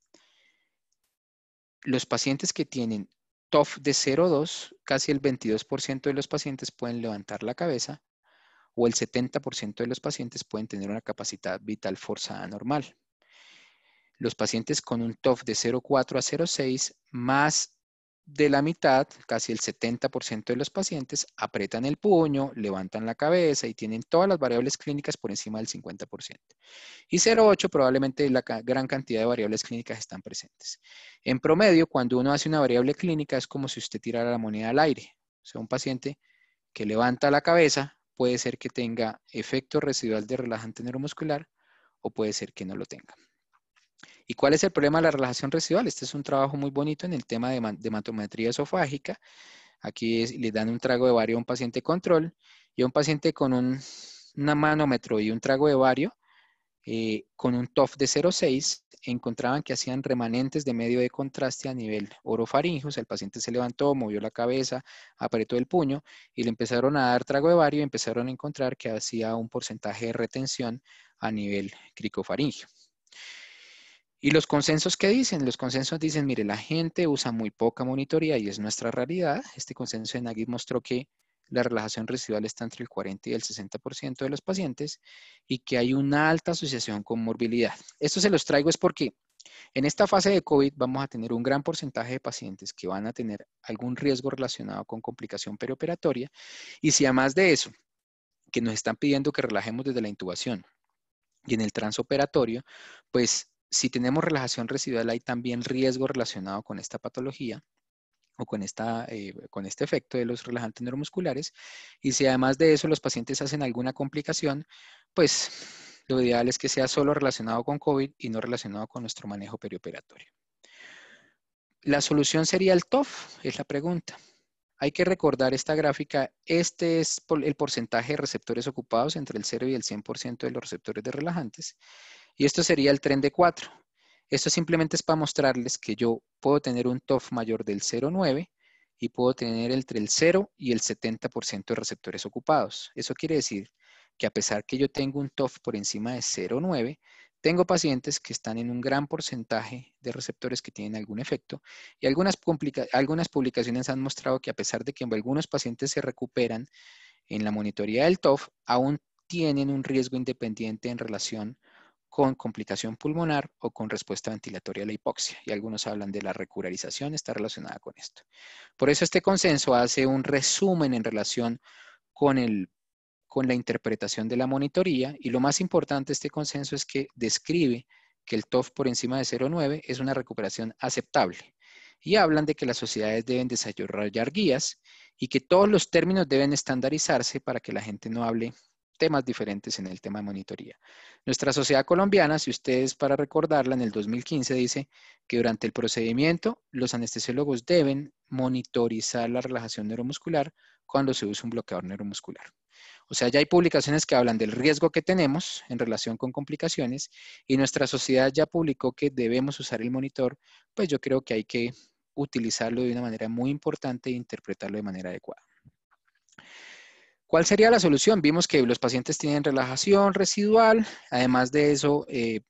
los pacientes que tienen TOF de 0,2, casi el 22% de los pacientes pueden levantar la cabeza, o el 70% de los pacientes pueden tener una capacidad vital forzada normal. Los pacientes con un TOF de 0,4 a 0,6, más de la mitad, casi el 70% de los pacientes, apretan el puño, levantan la cabeza y tienen todas las variables clínicas por encima del 50%. Y 0,8 probablemente la gran cantidad de variables clínicas están presentes. En promedio, cuando uno hace una variable clínica es como si usted tirara la moneda al aire. O sea, un paciente que levanta la cabeza puede ser que tenga efecto residual de relajante neuromuscular o puede ser que no lo tenga. ¿Y cuál es el problema de la relajación residual? Este es un trabajo muy bonito en el tema de, hematometría esofágica. Aquí le dan un trago de vario a un paciente control y a un paciente con un, una manómetro y un trago de vario eh, con un TOF de 0,6 encontraban que hacían remanentes de medio de contraste a nivel orofaringio. o sea, el paciente se levantó, movió la cabeza, apretó el puño y le empezaron a dar trago de vario y empezaron a encontrar que hacía un porcentaje de retención a nivel cricofaringio. Y los consensos que dicen, los consensos dicen, mire, la gente usa muy poca monitoría y es nuestra realidad. Este consenso de Nagui mostró que la relajación residual está entre el 40 y el 60% de los pacientes y que hay una alta asociación con morbilidad. Esto se los traigo es porque en esta fase de COVID vamos a tener un gran porcentaje de pacientes que van a tener algún riesgo relacionado con complicación perioperatoria y si además de eso, que nos están pidiendo que relajemos desde la intubación y en el transoperatorio, pues si tenemos relajación residual hay también riesgo relacionado con esta patología o eh, con, este efecto de los relajantes neuromusculares. Y si además de eso los pacientes hacen alguna complicación, pues lo ideal es que sea solo relacionado con COVID y no relacionado con nuestro manejo perioperatorio. ¿La solución sería el TOF? Es la pregunta. Hay que recordar esta gráfica. Este es el porcentaje de receptores ocupados entre el 0 y el 100% de los receptores de relajantes. Y esto sería el tren de 4. Esto simplemente es para mostrarles que yo puedo tener un TOF mayor del 0,9 y puedo tener entre el 0 y el 70% de receptores ocupados. Eso quiere decir que a pesar que yo tengo un TOF por encima de 0,9, tengo pacientes que están en un gran porcentaje de receptores que tienen algún efecto y algunas, algunas publicaciones han mostrado que a pesar de que algunos pacientes se recuperan en la monitoría del TOF, aún tienen un riesgo independiente en relación con complicación pulmonar o con respuesta ventilatoria a la hipoxia. Y algunos hablan de la recularización, está relacionada con esto. Por eso este consenso hace un resumen en relación con, el, con la interpretación de la monitoría y lo más importante de este consenso es que describe que el TOF por encima de 0,9 es una recuperación aceptable. Y hablan de que las sociedades deben desarrollar guías y que todos los términos deben estandarizarse para que la gente no hable temas diferentes en el tema de monitoría. Nuestra sociedad colombiana, si ustedes para recordarla, en el 2015 dice que durante el procedimiento los anestesiólogos deben monitorizar la relajación neuromuscular cuando se usa un bloqueador neuromuscular. O sea, ya hay publicaciones que hablan del riesgo que tenemos en relación con complicaciones y nuestra sociedad ya publicó que debemos usar el monitor, pues yo creo que hay que utilizarlo de una manera muy importante e interpretarlo de manera adecuada. ¿Cuál sería la solución? Vimos que los pacientes tienen relajación residual, además de eso, eh,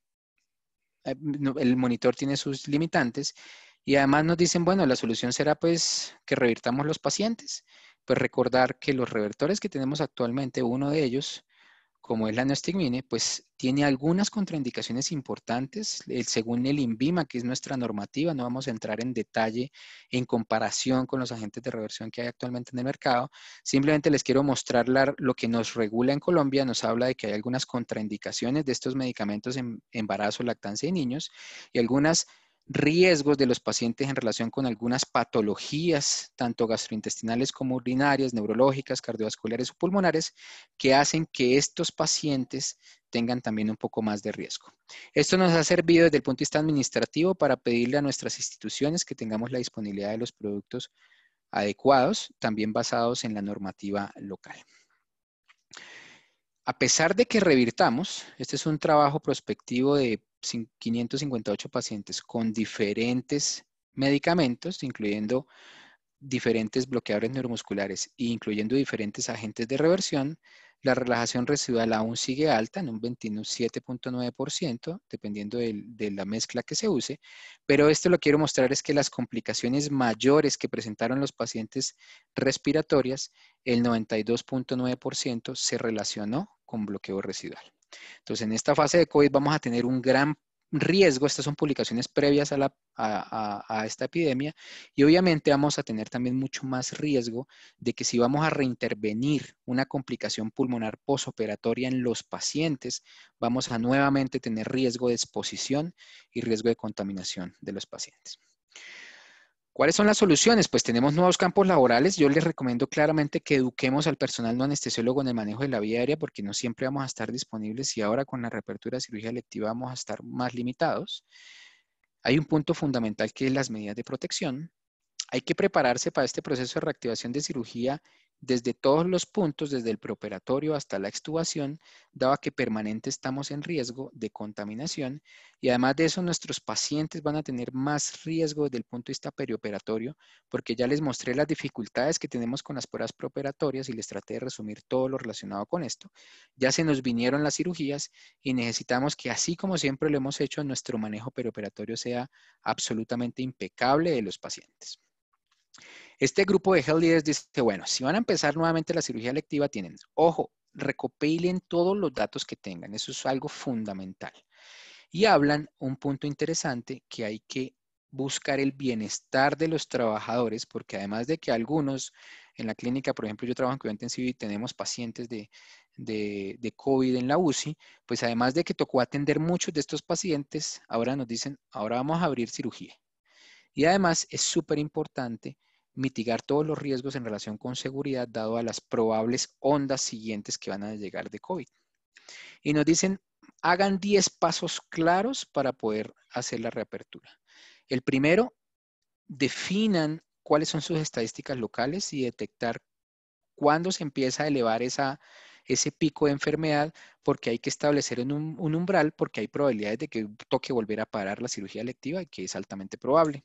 eh, el monitor tiene sus limitantes y además nos dicen, bueno, la solución será pues que revirtamos los pacientes, pues recordar que los revertores que tenemos actualmente, uno de ellos como es la neostigmine, pues tiene algunas contraindicaciones importantes según el INVIMA, que es nuestra normativa. No vamos a entrar en detalle en comparación con los agentes de reversión que hay actualmente en el mercado. Simplemente les quiero mostrar lo que nos regula en Colombia. Nos habla de que hay algunas contraindicaciones de estos medicamentos en embarazo, lactancia y niños y algunas riesgos de los pacientes en relación con algunas patologías, tanto gastrointestinales como urinarias, neurológicas, cardiovasculares o pulmonares, que hacen que estos pacientes tengan también un poco más de riesgo. Esto nos ha servido desde el punto de vista administrativo para pedirle a nuestras instituciones que tengamos la disponibilidad de los productos adecuados, también basados en la normativa local. A pesar de que revirtamos, este es un trabajo prospectivo de 558 pacientes con diferentes medicamentos, incluyendo diferentes bloqueadores neuromusculares e incluyendo diferentes agentes de reversión, la relajación residual aún sigue alta en un 27.9%, dependiendo de, la mezcla que se use, pero esto lo quiero mostrar es que las complicaciones mayores que presentaron los pacientes respiratorias, el 92.9% se relacionó con bloqueo residual. Entonces, en esta fase de COVID vamos a tener un gran riesgo, estas son publicaciones previas a, esta epidemia, y obviamente vamos a tener también mucho más riesgo de que si vamos a reintervenir una complicación pulmonar posoperatoria en los pacientes, vamos a nuevamente tener riesgo de exposición y riesgo de contaminación de los pacientes. ¿Cuáles son las soluciones? Pues tenemos nuevos campos laborales. Yo les recomiendo claramente que eduquemos al personal no anestesiólogo en el manejo de la vía aérea porque no siempre vamos a estar disponibles y ahora con la reapertura de cirugía electiva vamos a estar más limitados. Hay un punto fundamental que es las medidas de protección. Hay que prepararse para este proceso de reactivación de cirugía desde todos los puntos, desde el preoperatorio hasta la extubación, daba que permanente estamos en riesgo de contaminación y además de eso nuestros pacientes van a tener más riesgo desde el punto de vista perioperatorio porque ya les mostré las dificultades que tenemos con las pruebas preoperatorias y les traté de resumir todo lo relacionado con esto. Ya se nos vinieron las cirugías y necesitamos que así como siempre lo hemos hecho, nuestro manejo perioperatorio sea absolutamente impecable de los pacientes. Este grupo de health leaders dice, bueno, si van a empezar nuevamente la cirugía electiva, tienen, ojo, recopilen todos los datos que tengan, eso es algo fundamental. Y hablan un punto interesante que hay que buscar el bienestar de los trabajadores, porque además de que algunos en la clínica, por ejemplo, yo trabajo en cuidado intensivo y tenemos pacientes de, de, de, COVID en la UCI, pues además de que tocó atender muchos de estos pacientes, ahora nos dicen, ahora vamos a abrir cirugía. Y además es súper importante mitigar todos los riesgos en relación con seguridad dado a las probables ondas siguientes que van a llegar de COVID. Y nos dicen, hagan 10 pasos claros para poder hacer la reapertura. El primero, definan cuáles son sus estadísticas locales y detectar cuándo se empieza a elevar esa, ese pico de enfermedad, porque hay que establecer un, un, umbral, porque hay probabilidades de que toque volver a parar la cirugía electiva, que es altamente probable.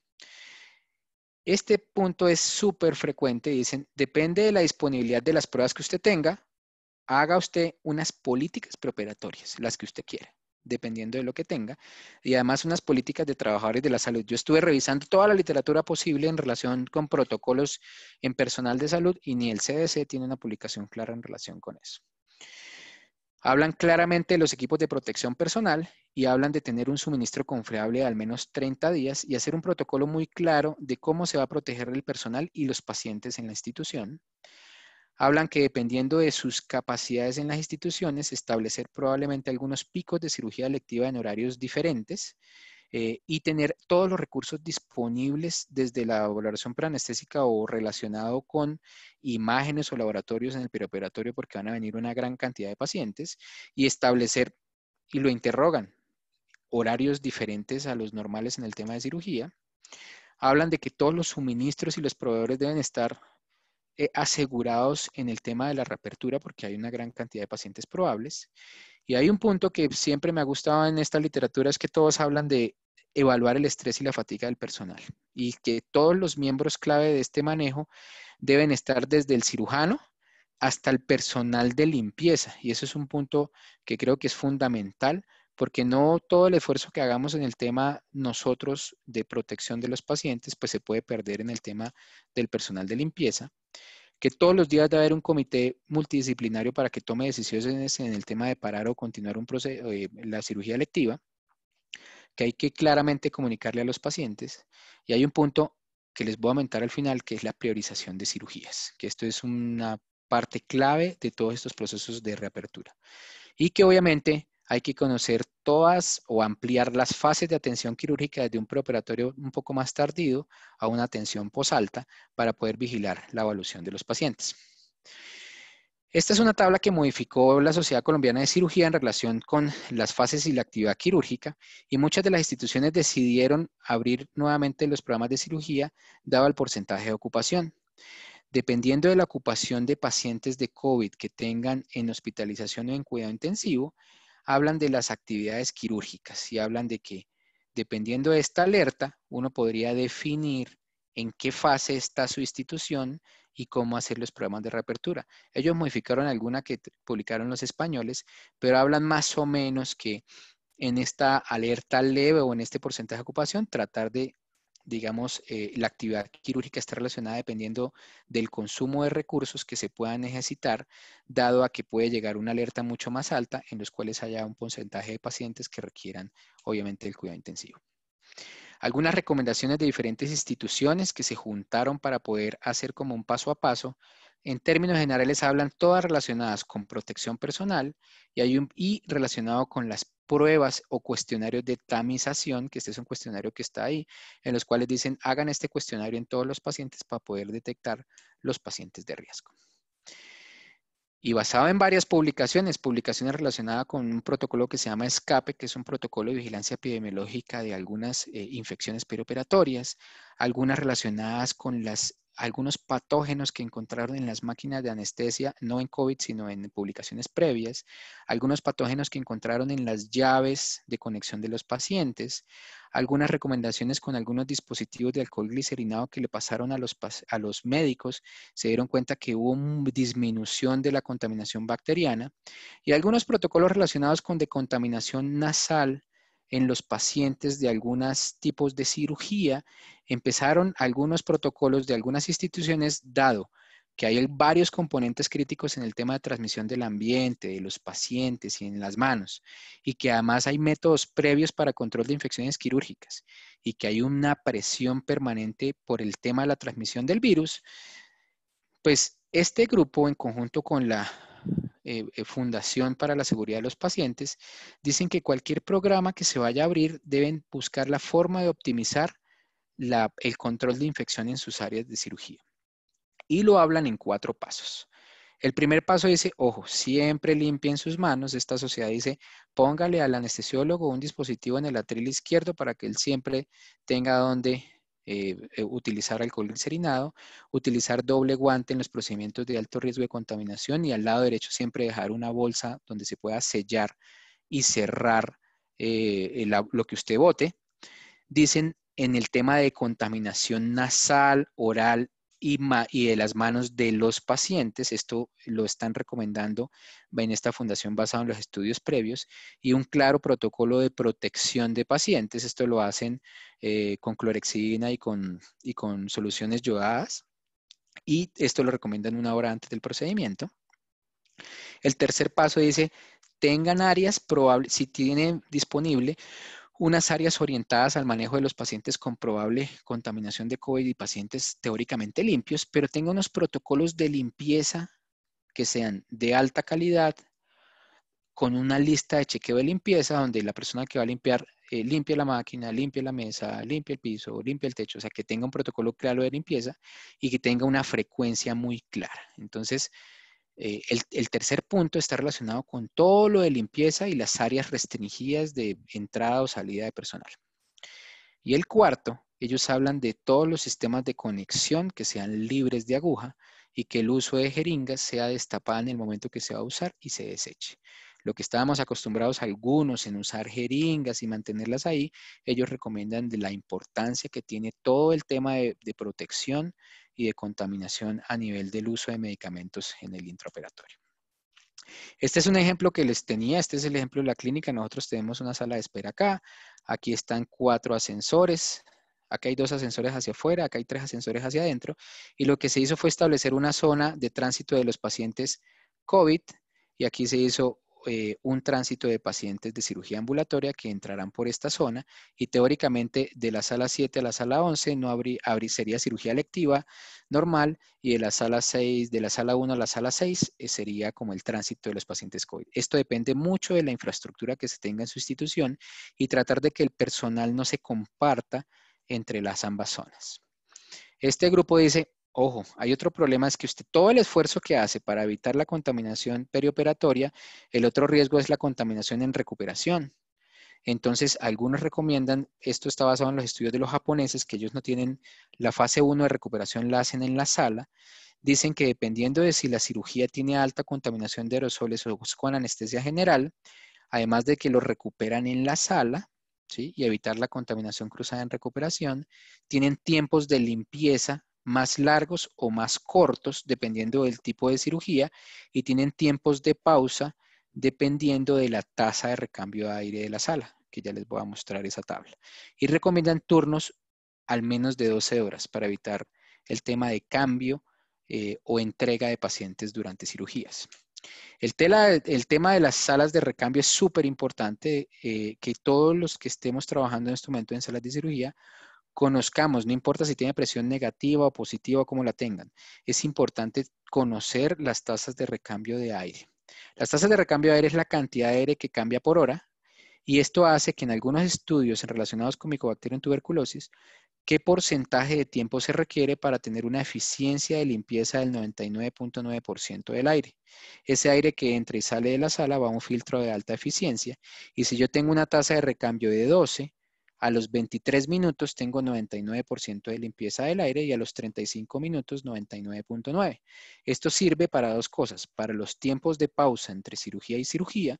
Este punto es súper frecuente. Dicen, depende de la disponibilidad de las pruebas que usted tenga, haga usted unas políticas preparatorias, las que usted quiera, dependiendo de lo que tenga, y además unas políticas de trabajadores de la salud. Yo estuve revisando toda la literatura posible en relación con protocolos en personal de salud y ni el CDC tiene una publicación clara en relación con eso. Hablan claramente de los equipos de protección personal y hablan de tener un suministro confiable de al menos 30 días y hacer un protocolo muy claro de cómo se va a proteger el personal y los pacientes en la institución. Hablan que dependiendo de sus capacidades en las instituciones, establecer probablemente algunos picos de cirugía electiva en horarios diferentes eh, y tener todos los recursos disponibles desde la valoración preanestésica o relacionado con imágenes o laboratorios en el perioperatorio porque van a venir una gran cantidad de pacientes y establecer, y lo interrogan, horarios diferentes a los normales en el tema de cirugía. Hablan de que todos los suministros y los proveedores deben estar eh, asegurados en el tema de la reapertura porque hay una gran cantidad de pacientes probables. Y hay un punto que siempre me ha gustado en esta literatura es que todos hablan de evaluar el estrés y la fatiga del personal y que todos los miembros clave de este manejo deben estar desde el cirujano hasta el personal de limpieza. Y eso es un punto que creo que es fundamental porque no todo el esfuerzo que hagamos en el tema nosotros de protección de los pacientes, pues se puede perder en el tema del personal de limpieza, que todos los días debe haber un comité multidisciplinario para que tome decisiones en el tema de parar o continuar un proceso, eh, la cirugía electiva, que hay que claramente comunicarle a los pacientes. Y hay un punto que les voy a aumentar al final, que es la priorización de cirugías, que esto es una parte clave de todos estos procesos de reapertura. Y que obviamente hay que conocer todas o ampliar las fases de atención quirúrgica desde un preoperatorio un poco más tardío a una atención posalta para poder vigilar la evolución de los pacientes. Esta es una tabla que modificó la Sociedad Colombiana de Cirugía en relación con las fases y la actividad quirúrgica y muchas de las instituciones decidieron abrir nuevamente los programas de cirugía dado el porcentaje de ocupación. Dependiendo de la ocupación de pacientes de COVID que tengan en hospitalización o en cuidado intensivo, hablan de las actividades quirúrgicas y hablan de que dependiendo de esta alerta, uno podría definir en qué fase está su institución y cómo hacer los programas de reapertura. Ellos modificaron alguna que publicaron los españoles, pero hablan más o menos que en esta alerta leve o en este porcentaje de ocupación, tratar de digamos, eh, la actividad quirúrgica está relacionada dependiendo del consumo de recursos que se puedan necesitar, dado a que puede llegar una alerta mucho más alta en los cuales haya un porcentaje de pacientes que requieran, obviamente, el cuidado intensivo algunas recomendaciones de diferentes instituciones que se juntaron para poder hacer como un paso a paso. En términos generales hablan todas relacionadas con protección personal y, hay un, y relacionado con las pruebas o cuestionarios de tamización, que este es un cuestionario que está ahí, en los cuales dicen hagan este cuestionario en todos los pacientes para poder detectar los pacientes de riesgo. Y basado en varias publicaciones, publicaciones relacionadas con un protocolo que se llama ESCAPE, que es un protocolo de vigilancia epidemiológica de algunas eh, infecciones perioperatorias, algunas relacionadas con las algunos patógenos que encontraron en las máquinas de anestesia, no en COVID, sino en publicaciones previas, algunos patógenos que encontraron en las llaves de conexión de los pacientes, algunas recomendaciones con algunos dispositivos de alcohol glicerinado que le pasaron a los, médicos, se dieron cuenta que hubo disminución de la contaminación bacteriana y algunos protocolos relacionados con decontaminación nasal en los pacientes de algunos tipos de cirugía, empezaron algunos protocolos de algunas instituciones dado que hay varios componentes críticos en el tema de transmisión del ambiente, de los pacientes y en las manos, y que además hay métodos previos para control de infecciones quirúrgicas, y que hay una presión permanente por el tema de la transmisión del virus, pues este grupo en conjunto con la eh, eh, Fundación para la Seguridad de los Pacientes, dicen que cualquier programa que se vaya a abrir deben buscar la forma de optimizar el control de infección en sus áreas de cirugía. Y lo hablan en cuatro pasos. El primer paso dice, ojo, siempre limpien sus manos. Esta sociedad dice, póngale al anestesiólogo un dispositivo en el atril izquierdo para que él siempre tenga donde eh, eh, utilizar alcohol glicerinado, utilizar doble guante en los procedimientos de alto riesgo de contaminación y al lado derecho siempre dejar una bolsa donde se pueda sellar y cerrar eh, lo que usted bote. Dicen en el tema de contaminación nasal, oral y, de las manos de los pacientes. Esto lo están recomendando en esta fundación basado en los estudios previos y un claro protocolo de protección de pacientes. Esto lo hacen eh, con clorexidina y con, con soluciones yodadas y esto lo recomiendan una hora antes del procedimiento. El tercer paso dice, tengan áreas probables, si tienen disponible, unas áreas orientadas al manejo de los pacientes con probable contaminación de COVID y pacientes teóricamente limpios, pero tenga unos protocolos de limpieza que sean de alta calidad, con una lista de chequeo de limpieza donde la persona que va a limpiar eh, limpia la máquina, limpia la mesa, limpia el piso, limpia el techo, o sea, que tenga un protocolo claro de limpieza y que tenga una frecuencia muy clara. Entonces, eh, el, tercer punto está relacionado con todo lo de limpieza y las áreas restringidas de entrada o salida de personal. Y el cuarto, ellos hablan de todos los sistemas de conexión que sean libres de aguja y que el uso de jeringas sea destapado en el momento que se va a usar y se deseche. Lo que estábamos acostumbrados algunos en usar jeringas y mantenerlas ahí, ellos recomiendan de la importancia que tiene todo el tema de, de protección y de contaminación a nivel del uso de medicamentos en el intraoperatorio. Este es un ejemplo que les tenía, este es el ejemplo de la clínica, nosotros tenemos una sala de espera acá, aquí están cuatro ascensores, acá hay dos ascensores hacia afuera, acá hay tres ascensores hacia adentro, y lo que se hizo fue establecer una zona de tránsito de los pacientes COVID, y aquí se hizo eh, un tránsito de pacientes de cirugía ambulatoria que entrarán por esta zona y teóricamente de la sala 7 a la sala 11 no habría, sería cirugía lectiva normal y de la sala 6, de la sala 1 a la sala 6 eh, sería como el tránsito de los pacientes COVID. Esto depende mucho de la infraestructura que se tenga en su institución y tratar de que el personal no se comparta entre las ambas zonas. Este grupo dice, Ojo, hay otro problema, es que usted todo el esfuerzo que hace para evitar la contaminación perioperatoria, el otro riesgo es la contaminación en recuperación. Entonces, algunos recomiendan, esto está basado en los estudios de los japoneses, que ellos no tienen la fase 1 de recuperación, la hacen en la sala. Dicen que dependiendo de si la cirugía tiene alta contaminación de aerosoles o con anestesia general, además de que lo recuperan en la sala, y evitar la contaminación cruzada en recuperación, tienen tiempos de limpieza más largos o más cortos, dependiendo del tipo de cirugía, y tienen tiempos de pausa dependiendo de la tasa de recambio de aire de la sala, que ya les voy a mostrar esa tabla. Y recomiendan turnos al menos de 12 horas para evitar el tema de cambio eh, o entrega de pacientes durante cirugías. El, tema de las salas de recambio es súper importante, eh, que todos los que estemos trabajando en este momento en salas de cirugía conozcamos, no importa si tiene presión negativa o positiva, como la tengan, es importante conocer las tasas de recambio de aire. Las tasas de recambio de aire es la cantidad de aire que cambia por hora y esto hace que en algunos estudios relacionados con micobacteria en tuberculosis, qué porcentaje de tiempo se requiere para tener una eficiencia de limpieza del 99.9% del aire. Ese aire que entra y sale de la sala va a un filtro de alta eficiencia y si yo tengo una tasa de recambio de 12, a los 23 minutos tengo 99% de limpieza del aire y a los 35 minutos 99.9. Esto sirve para dos cosas, para los tiempos de pausa entre cirugía y cirugía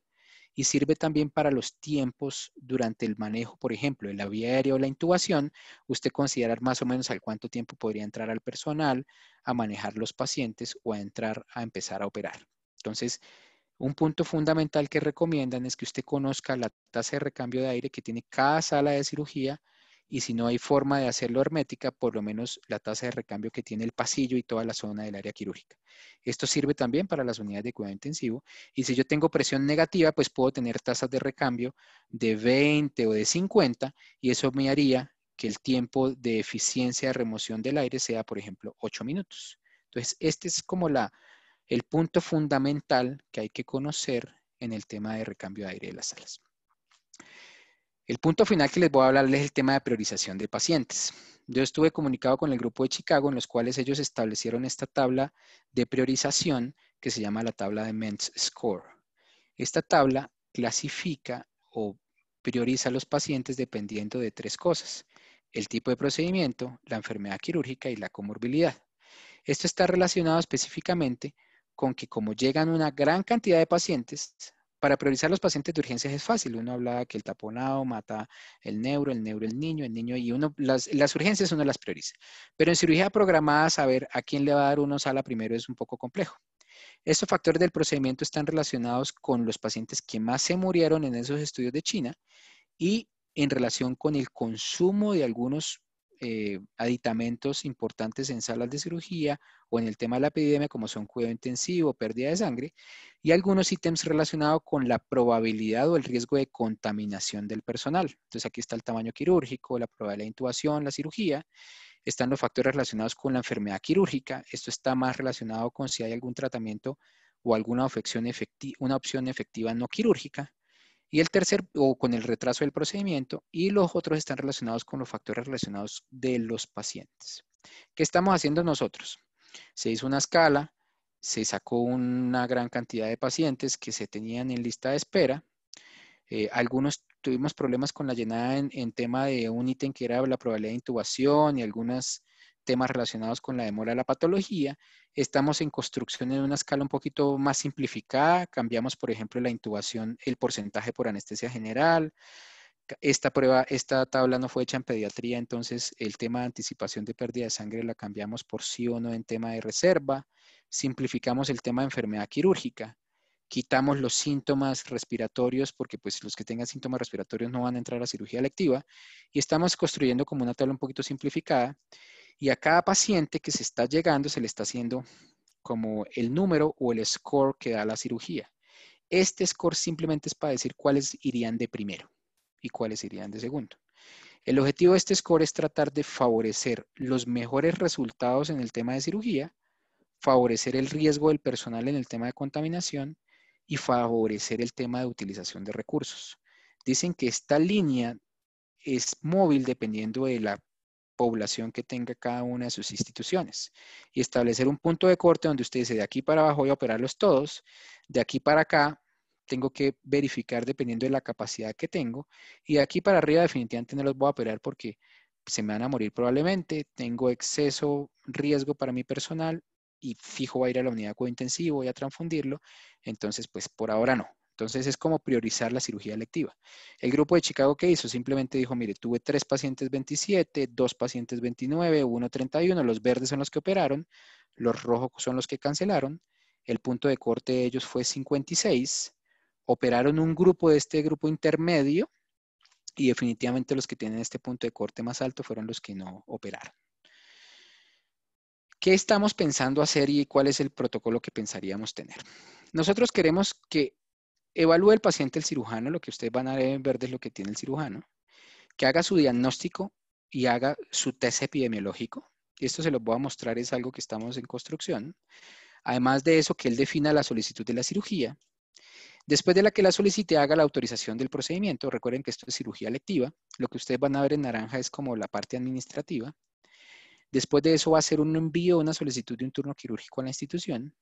y sirve también para los tiempos durante el manejo, por ejemplo, de la vía aérea o la intubación, usted considerar más o menos al cuánto tiempo podría entrar al personal a manejar los pacientes o a entrar a empezar a operar. Entonces, un punto fundamental que recomiendan es que usted conozca la tasa de recambio de aire que tiene cada sala de cirugía y si no hay forma de hacerlo hermética, por lo menos la tasa de recambio que tiene el pasillo y toda la zona del área quirúrgica. Esto sirve también para las unidades de cuidado intensivo y si yo tengo presión negativa, pues puedo tener tasas de recambio de 20 o de 50 y eso me haría que el tiempo de eficiencia de remoción del aire sea, por ejemplo, 8 minutos. Entonces, este es como la, el punto fundamental que hay que conocer en el tema de recambio de aire de las salas. El punto final que les voy a hablar es el tema de priorización de pacientes. Yo estuve comunicado con el grupo de Chicago en los cuales ellos establecieron esta tabla de priorización que se llama la tabla de MENS Score. Esta tabla clasifica o prioriza a los pacientes dependiendo de tres cosas. El tipo de procedimiento, la enfermedad quirúrgica y la comorbilidad. Esto está relacionado específicamente con que como llegan una gran cantidad de pacientes, para priorizar los pacientes de urgencias es fácil. Uno hablaba que el taponado mata el neuro, el neuro el niño, el niño y uno las, las, urgencias uno las prioriza. Pero en cirugía programada saber a quién le va a dar uno sala primero es un poco complejo. Estos factores del procedimiento están relacionados con los pacientes que más se murieron en esos estudios de China y en relación con el consumo de algunos eh, aditamentos importantes en salas de cirugía o en el tema de la epidemia, como son cuidado intensivo, pérdida de sangre, y algunos ítems relacionados con la probabilidad o el riesgo de contaminación del personal. Entonces aquí está el tamaño quirúrgico, la probabilidad de intubación, la cirugía, están los factores relacionados con la enfermedad quirúrgica, esto está más relacionado con si hay algún tratamiento o alguna una opción efectiva no quirúrgica, y el tercer, o con el retraso del procedimiento, y los otros están relacionados con los factores relacionados de los pacientes. ¿Qué estamos haciendo nosotros? Se hizo una escala, se sacó una gran cantidad de pacientes que se tenían en lista de espera. Eh, algunos tuvimos problemas con la llenada en tema de un ítem que era la probabilidad de intubación y algunas temas relacionados con la demora de la patología. Estamos en construcción en una escala un poquito más simplificada. Cambiamos, por ejemplo, la intubación, el porcentaje por anestesia general. Esta prueba, esta tabla no fue hecha en pediatría, entonces el tema de anticipación de pérdida de sangre la cambiamos por sí o no en tema de reserva. Simplificamos el tema de enfermedad quirúrgica quitamos los síntomas respiratorios, porque pues los que tengan síntomas respiratorios no van a entrar a la cirugía electiva, y estamos construyendo como una tabla un poquito simplificada. Y a cada paciente que se está llegando se le está haciendo como el número o el score que da la cirugía. Este score simplemente es para decir cuáles irían de primero y cuáles irían de segundo. El objetivo de este score es tratar de favorecer los mejores resultados en el tema de cirugía, favorecer el riesgo del personal en el tema de contaminación y favorecer el tema de utilización de recursos. Dicen que esta línea es móvil dependiendo de la población que tenga cada una de sus instituciones y establecer un punto de corte donde usted dice, de aquí para abajo voy a operarlos todos, de aquí para acá tengo que verificar dependiendo de la capacidad que tengo y de aquí para arriba definitivamente no los voy a operar porque se me van a morir probablemente, tengo exceso riesgo para mi personal y fijo va a ir a la unidad cointensivo, voy a transfundirlo, entonces pues por ahora no. Entonces es como priorizar la cirugía electiva. El grupo de Chicago que hizo simplemente dijo, mire, tuve tres pacientes 27, dos pacientes 29, uno 31, los verdes son los que operaron, los rojos son los que cancelaron, el punto de corte de ellos fue 56, operaron un grupo de este grupo intermedio y definitivamente los que tienen este punto de corte más alto fueron los que no operaron. ¿Qué estamos pensando hacer y cuál es el protocolo que pensaríamos tener? Nosotros queremos que evalúe el paciente el cirujano, lo que ustedes van a ver es lo que tiene el cirujano, que haga su diagnóstico y haga su test epidemiológico. Esto se los voy a mostrar, es algo que estamos en construcción. Además de eso, que él defina la solicitud de la cirugía. Después de la que la solicite, haga la autorización del procedimiento. Recuerden que esto es cirugía lectiva. Lo que ustedes van a ver en naranja es como la parte administrativa. Después de eso va a ser un envío, una solicitud de un turno quirúrgico a la institución.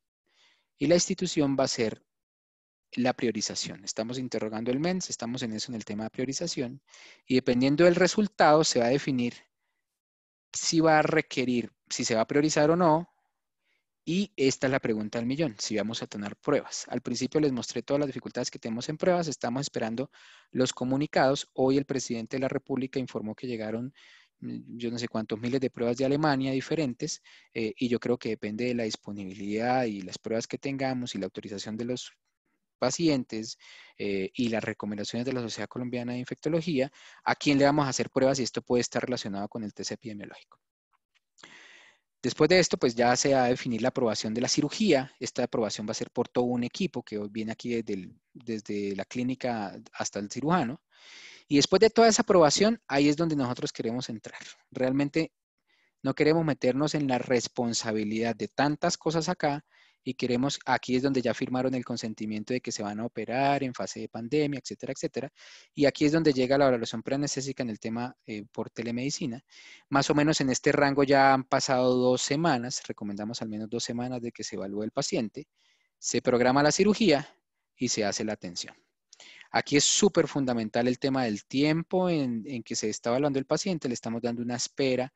Y la institución va a ser la priorización. Estamos interrogando el MENS, estamos en eso en el tema de priorización y dependiendo del resultado se va a definir si va a requerir, si se va a priorizar o no. Y esta es la pregunta del millón, si vamos a tener pruebas. Al principio les mostré todas las dificultades que tenemos en pruebas, estamos esperando los comunicados. Hoy el presidente de la República informó que llegaron mm, yo no sé cuántos miles de pruebas de Alemania diferentes eh, y yo creo que depende de la disponibilidad y las pruebas que tengamos y la autorización de los pacientes eh, y las recomendaciones de la Sociedad Colombiana de Infectología, a quién le vamos a hacer pruebas y esto puede estar relacionado con el test epidemiológico. Después de esto, pues ya se va a definir la aprobación de la cirugía. Esta aprobación va a ser por todo un equipo que viene aquí desde, desde la clínica hasta el cirujano. Y después de toda esa aprobación, ahí es donde nosotros queremos entrar. Realmente no queremos meternos en la responsabilidad de tantas cosas acá, y queremos, aquí es donde ya firmaron el consentimiento de que se van a operar en fase de pandemia, etcétera, etcétera. Y aquí es donde llega la evaluación preanestésica en el tema eh, por telemedicina. Más o menos en este rango ya han pasado dos semanas, recomendamos al menos dos semanas de que se evalúe el paciente, se programa la cirugía y se hace la atención. Aquí es súper fundamental el tema del tiempo en, en que se está evaluando el paciente, le estamos dando una espera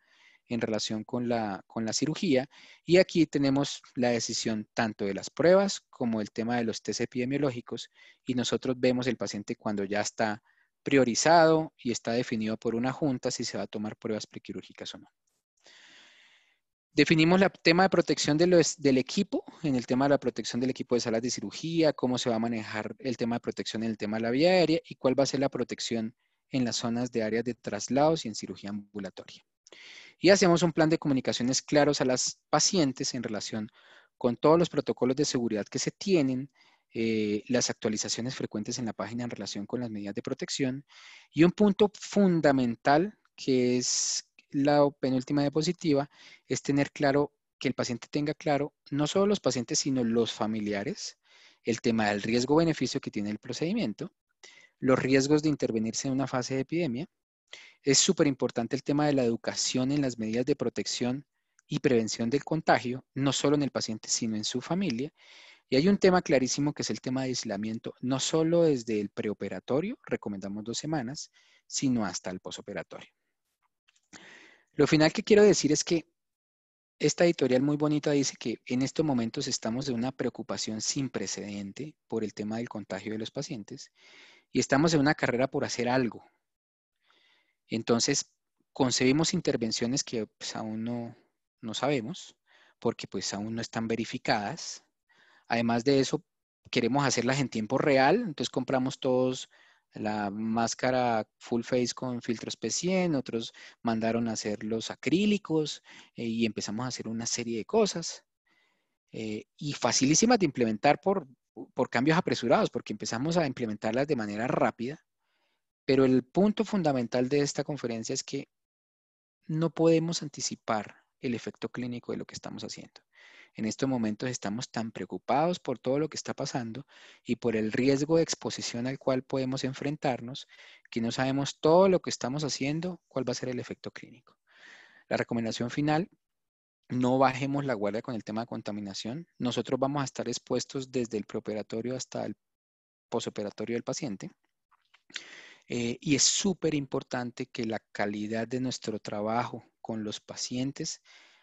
en relación con la, cirugía. Y aquí tenemos la decisión tanto de las pruebas como el tema de los test epidemiológicos y nosotros vemos el paciente cuando ya está priorizado y está definido por una junta si se va a tomar pruebas prequirúrgicas o no. Definimos el tema de protección del equipo, en el tema de la protección del equipo de salas de cirugía, cómo se va a manejar el tema de protección en el tema de la vía aérea y cuál va a ser la protección en las zonas de áreas de traslados y en cirugía ambulatoria. Y hacemos un plan de comunicaciones claros a las pacientes en relación con todos los protocolos de seguridad que se tienen, eh, las actualizaciones frecuentes en la página en relación con las medidas de protección. Y un punto fundamental que es la penúltima diapositiva es tener claro que el paciente tenga claro, no solo los pacientes, sino los familiares, el tema del riesgo-beneficio que tiene el procedimiento, los riesgos de intervenirse en una fase de epidemia, es súper importante el tema de la educación en las medidas de protección y prevención del contagio, no solo en el paciente, sino en su familia. Y hay un tema clarísimo que es el tema de aislamiento, no solo desde el preoperatorio, recomendamos dos semanas, sino hasta el posoperatorio. Lo final que quiero decir es que esta editorial muy bonita dice que en estos momentos estamos de una preocupación sin precedente por el tema del contagio de los pacientes y estamos en una carrera por hacer algo, entonces, concebimos intervenciones que pues, aún no, sabemos, porque pues aún no están verificadas. Además de eso, queremos hacerlas en tiempo real, entonces compramos todos la máscara full face con filtros P100, otros mandaron a hacer los acrílicos eh, y empezamos a hacer una serie de cosas. Eh, y facilísimas de implementar por cambios apresurados, porque empezamos a implementarlas de manera rápida pero el punto fundamental de esta conferencia es que no podemos anticipar el efecto clínico de lo que estamos haciendo. En estos momentos estamos tan preocupados por todo lo que está pasando y por el riesgo de exposición al cual podemos enfrentarnos que no sabemos todo lo que estamos haciendo, cuál va a ser el efecto clínico. La recomendación final, no bajemos la guardia con el tema de contaminación. Nosotros vamos a estar expuestos desde el preoperatorio hasta el posoperatorio del paciente. Eh, y es súper importante que la calidad de nuestro trabajo con los pacientes,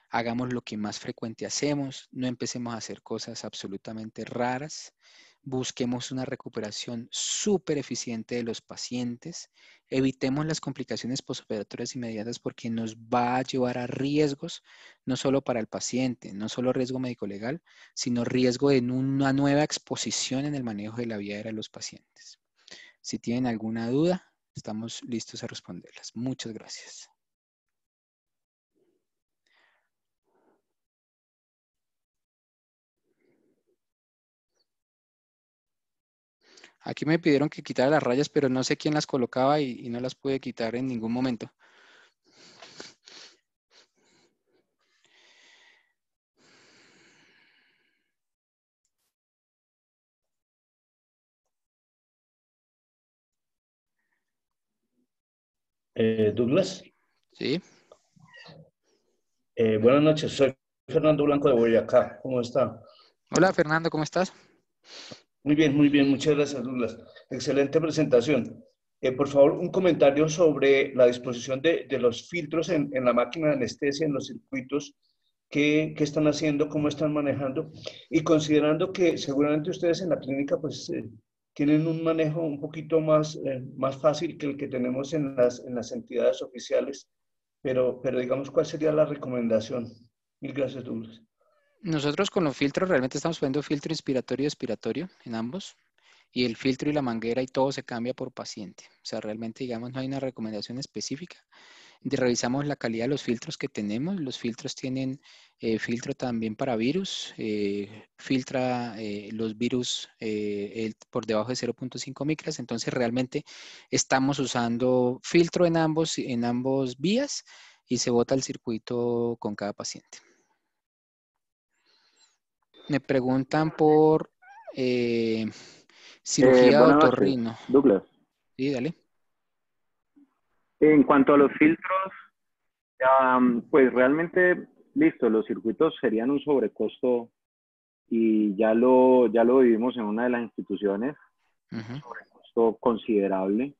hagamos lo que más frecuente hacemos, no empecemos a hacer cosas absolutamente raras, busquemos una recuperación súper eficiente de los pacientes, evitemos las complicaciones posoperatorias inmediatas porque nos va a llevar a riesgos, no solo para el paciente, no solo riesgo médico-legal, sino riesgo en una nueva exposición en el manejo de la vida de los pacientes. Si tienen alguna duda, estamos listos a responderlas. Muchas gracias. Aquí me pidieron que quitara las rayas, pero no sé quién las colocaba y, no las pude quitar en ningún momento. Eh, Douglas. Sí. Eh, buenas noches, soy Fernando Blanco de Boyacá. ¿Cómo está? Hola Fernando, ¿cómo estás? Muy bien, muy bien, muchas gracias Douglas. Excelente presentación. Eh, por favor, un comentario sobre la disposición de, los filtros en, la máquina de anestesia, en los circuitos, qué, están haciendo, cómo están manejando, y considerando que seguramente ustedes en la clínica pues tienen un manejo un poquito más, eh, más fácil que el que tenemos en las, en las entidades oficiales, pero, pero digamos, ¿cuál sería la recomendación? Mil gracias, Douglas. Nosotros con los filtros realmente estamos poniendo filtro inspiratorio y expiratorio en ambos y el filtro y la manguera y todo se cambia por paciente. O sea, realmente, digamos, no hay una recomendación específica. revisamos la calidad de los filtros que tenemos. Los filtros tienen eh, filtro también para virus, eh, filtra eh, los virus por debajo de 0.5 micras. Entonces, realmente estamos usando filtro en ambos, en ambos vías y se bota el circuito con cada paciente. Me preguntan por... Eh, Cirugía eh, Douglas. Sí, dale. En cuanto a los filtros, pues realmente, listo, los circuitos serían un sobrecosto y ya lo, ya lo vivimos en una de las instituciones, un sobrecosto considerable.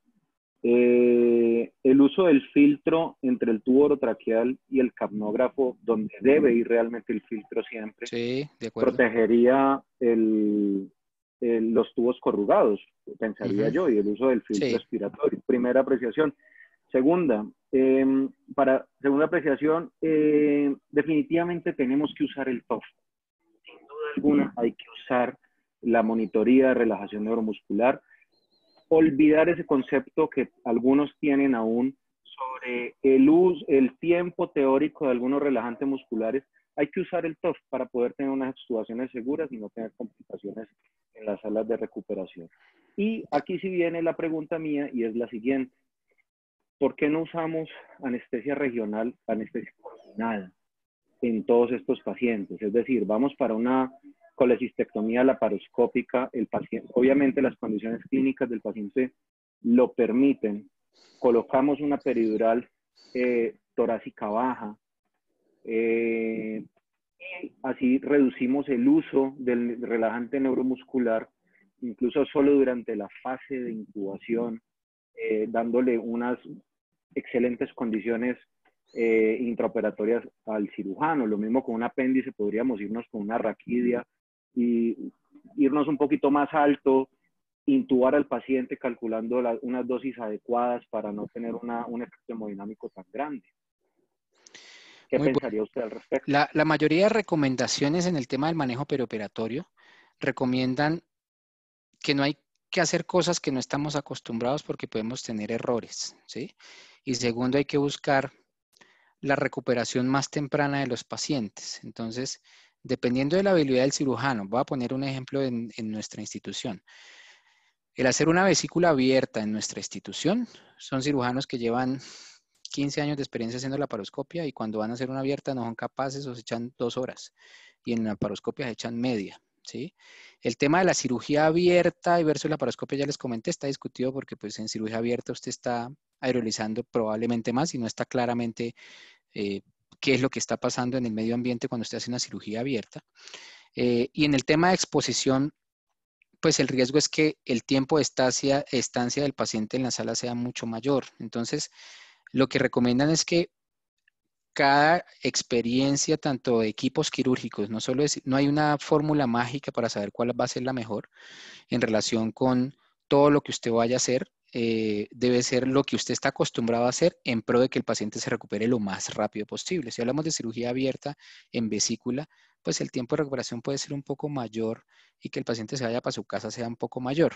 Eh, el uso del filtro entre el tubo orotraqueal y el capnógrafo, donde debe ir realmente el filtro siempre, sí, protegería el, eh, los tubos corrugados, pensaría yo, y el uso del filtro respiratorio. Primera apreciación. Segunda, em, para segunda apreciación, eh, definitivamente tenemos que usar el TOF. Sin duda alguna hay que usar la monitoría de relajación neuromuscular. Olvidar ese concepto que algunos tienen aún sobre el, uso, el tiempo teórico de algunos relajantes musculares hay que usar el TOF para poder tener unas actuaciones seguras y no tener complicaciones en las salas de recuperación. Y aquí sí viene la pregunta mía y es la siguiente. ¿Por qué no usamos anestesia regional, anestesia coordinada en todos estos pacientes? Es decir, vamos para una colecistectomía laparoscópica, el paciente, obviamente las condiciones clínicas del paciente lo permiten, colocamos una peridural eh, torácica baja, eh, así reducimos el uso del relajante neuromuscular, incluso solo durante la fase de incubación, eh, dándole unas excelentes condiciones eh, intraoperatorias al cirujano. Lo mismo con un apéndice, podríamos irnos con una raquidia y irnos un poquito más alto, intubar al paciente calculando unas dosis adecuadas para no tener un efecto hemodinámico tan grande. ¿Qué pensaría usted al respecto? La, mayoría de recomendaciones en el tema del manejo perioperatorio recomiendan que no hay que hacer cosas que no estamos acostumbrados porque podemos tener errores, ¿sí? Y segundo, hay que buscar la recuperación más temprana de los pacientes. Entonces, dependiendo de la habilidad del cirujano, voy a poner un ejemplo en nuestra institución. El hacer una vesícula abierta en nuestra institución son cirujanos que llevan 15 años de experiencia haciendo la paroscopia y cuando van a hacer una abierta no son capaces o se echan dos horas y en la paroscopia se echan media. ¿Sí? El tema de la cirugía abierta y versus la paroscopia, ya les comenté, está discutido porque pues en cirugía abierta usted está aerolizando probablemente más y no está claramente eh, qué es lo que está pasando en el medio ambiente cuando usted hace una cirugía abierta. Eh, y en el tema de exposición, pues el riesgo es que el tiempo de estancia del paciente en la sala sea mucho mayor. Entonces, lo que recomiendan es que cada experiencia, tanto de equipos quirúrgicos, no solo no hay una fórmula mágica para saber cuál va a ser la mejor en relación con todo lo que usted vaya a hacer, eh, debe ser lo que usted está acostumbrado a hacer en pro de que el paciente se recupere lo más rápido posible. Si hablamos de cirugía abierta en vesícula, pues el tiempo de recuperación puede ser un poco mayor y que el paciente se vaya para su casa sea un poco mayor.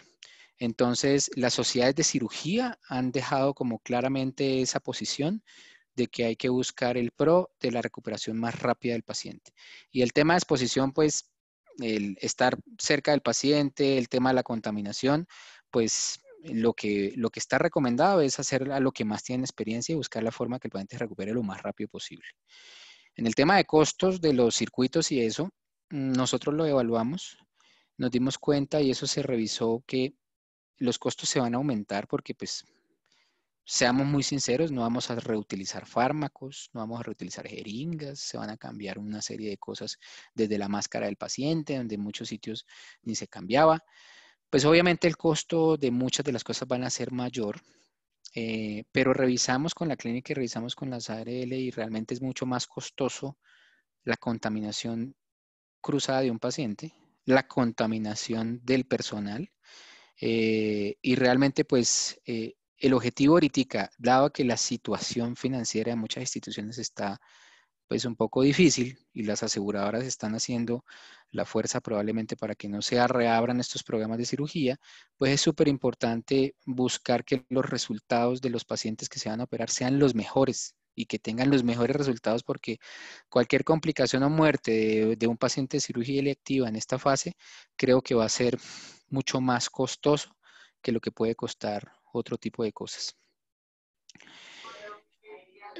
Entonces, las sociedades de cirugía han dejado como claramente esa posición de que hay que buscar el pro de la recuperación más rápida del paciente. Y el tema de exposición, pues, el estar cerca del paciente, el tema de la contaminación, pues lo que, lo que está recomendado es hacer a lo que más tiene experiencia y buscar la forma que el paciente recupere lo más rápido posible. En el tema de costos de los circuitos y eso, nosotros lo evaluamos, nos dimos cuenta y eso se revisó que los costos se van a aumentar porque, pues, seamos muy sinceros, no vamos a reutilizar fármacos, no vamos a reutilizar jeringas, se van a cambiar una serie de cosas desde la máscara del paciente, donde en muchos sitios ni se cambiaba. Pues obviamente el costo de muchas de las cosas van a ser mayor, eh, pero revisamos con la clínica y revisamos con las ARL y realmente es mucho más costoso la contaminación cruzada de un paciente, la contaminación del personal eh, y realmente, pues, eh, el objetivo ahorita, dado que la situación financiera de muchas instituciones está pues un poco difícil y las aseguradoras están haciendo la fuerza probablemente para que no se reabran estos programas de cirugía, pues es súper importante buscar que los resultados de los pacientes que se van a operar sean los mejores y que tengan los mejores resultados porque cualquier complicación o muerte de, de un paciente de cirugía electiva en esta fase creo que va a ser mucho más costoso que lo que puede costar otro tipo de cosas.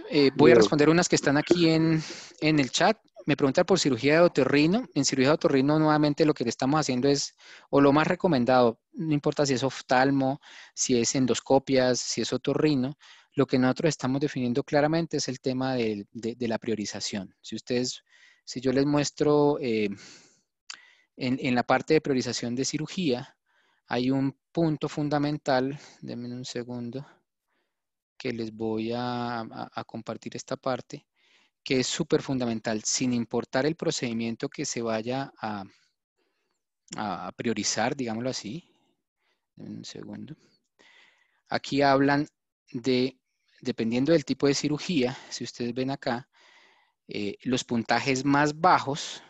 Eh, voy a responder unas que están aquí en, el chat. Me preguntan por cirugía de otorrino. En cirugía de otorrino, nuevamente, lo que le estamos haciendo es, o lo más recomendado, no importa si es oftalmo, si es endoscopias, si es otorrino, lo que nosotros estamos definiendo claramente es el tema de, la priorización. Si ustedes, si yo les muestro eh, en, la parte de priorización de cirugía hay un punto fundamental, denme un segundo, que les voy a, compartir esta parte, que es súper fundamental, sin importar el procedimiento que se vaya a, priorizar, digámoslo así. Denme un segundo. Aquí hablan de, dependiendo del tipo de cirugía, si ustedes ven acá, eh, los puntajes más bajos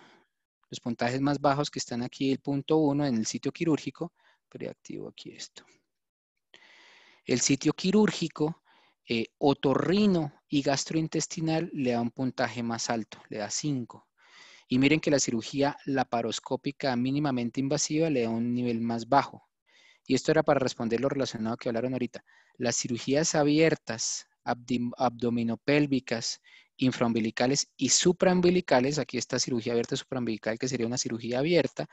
los puntajes más bajos que están aquí, el punto 1 en el sitio quirúrgico, preactivo aquí esto. El sitio quirúrgico, eh, otorrino y gastrointestinal le da un puntaje más alto, le da 5. Y miren que la cirugía laparoscópica mínimamente invasiva le da un nivel más bajo. Y esto era para responder lo relacionado que hablaron ahorita. Las cirugías abiertas, abdominopélvicas infraumbilicales y supraumbilicales, aquí esta cirugía abierta supraumbilical, que sería una cirugía abierta,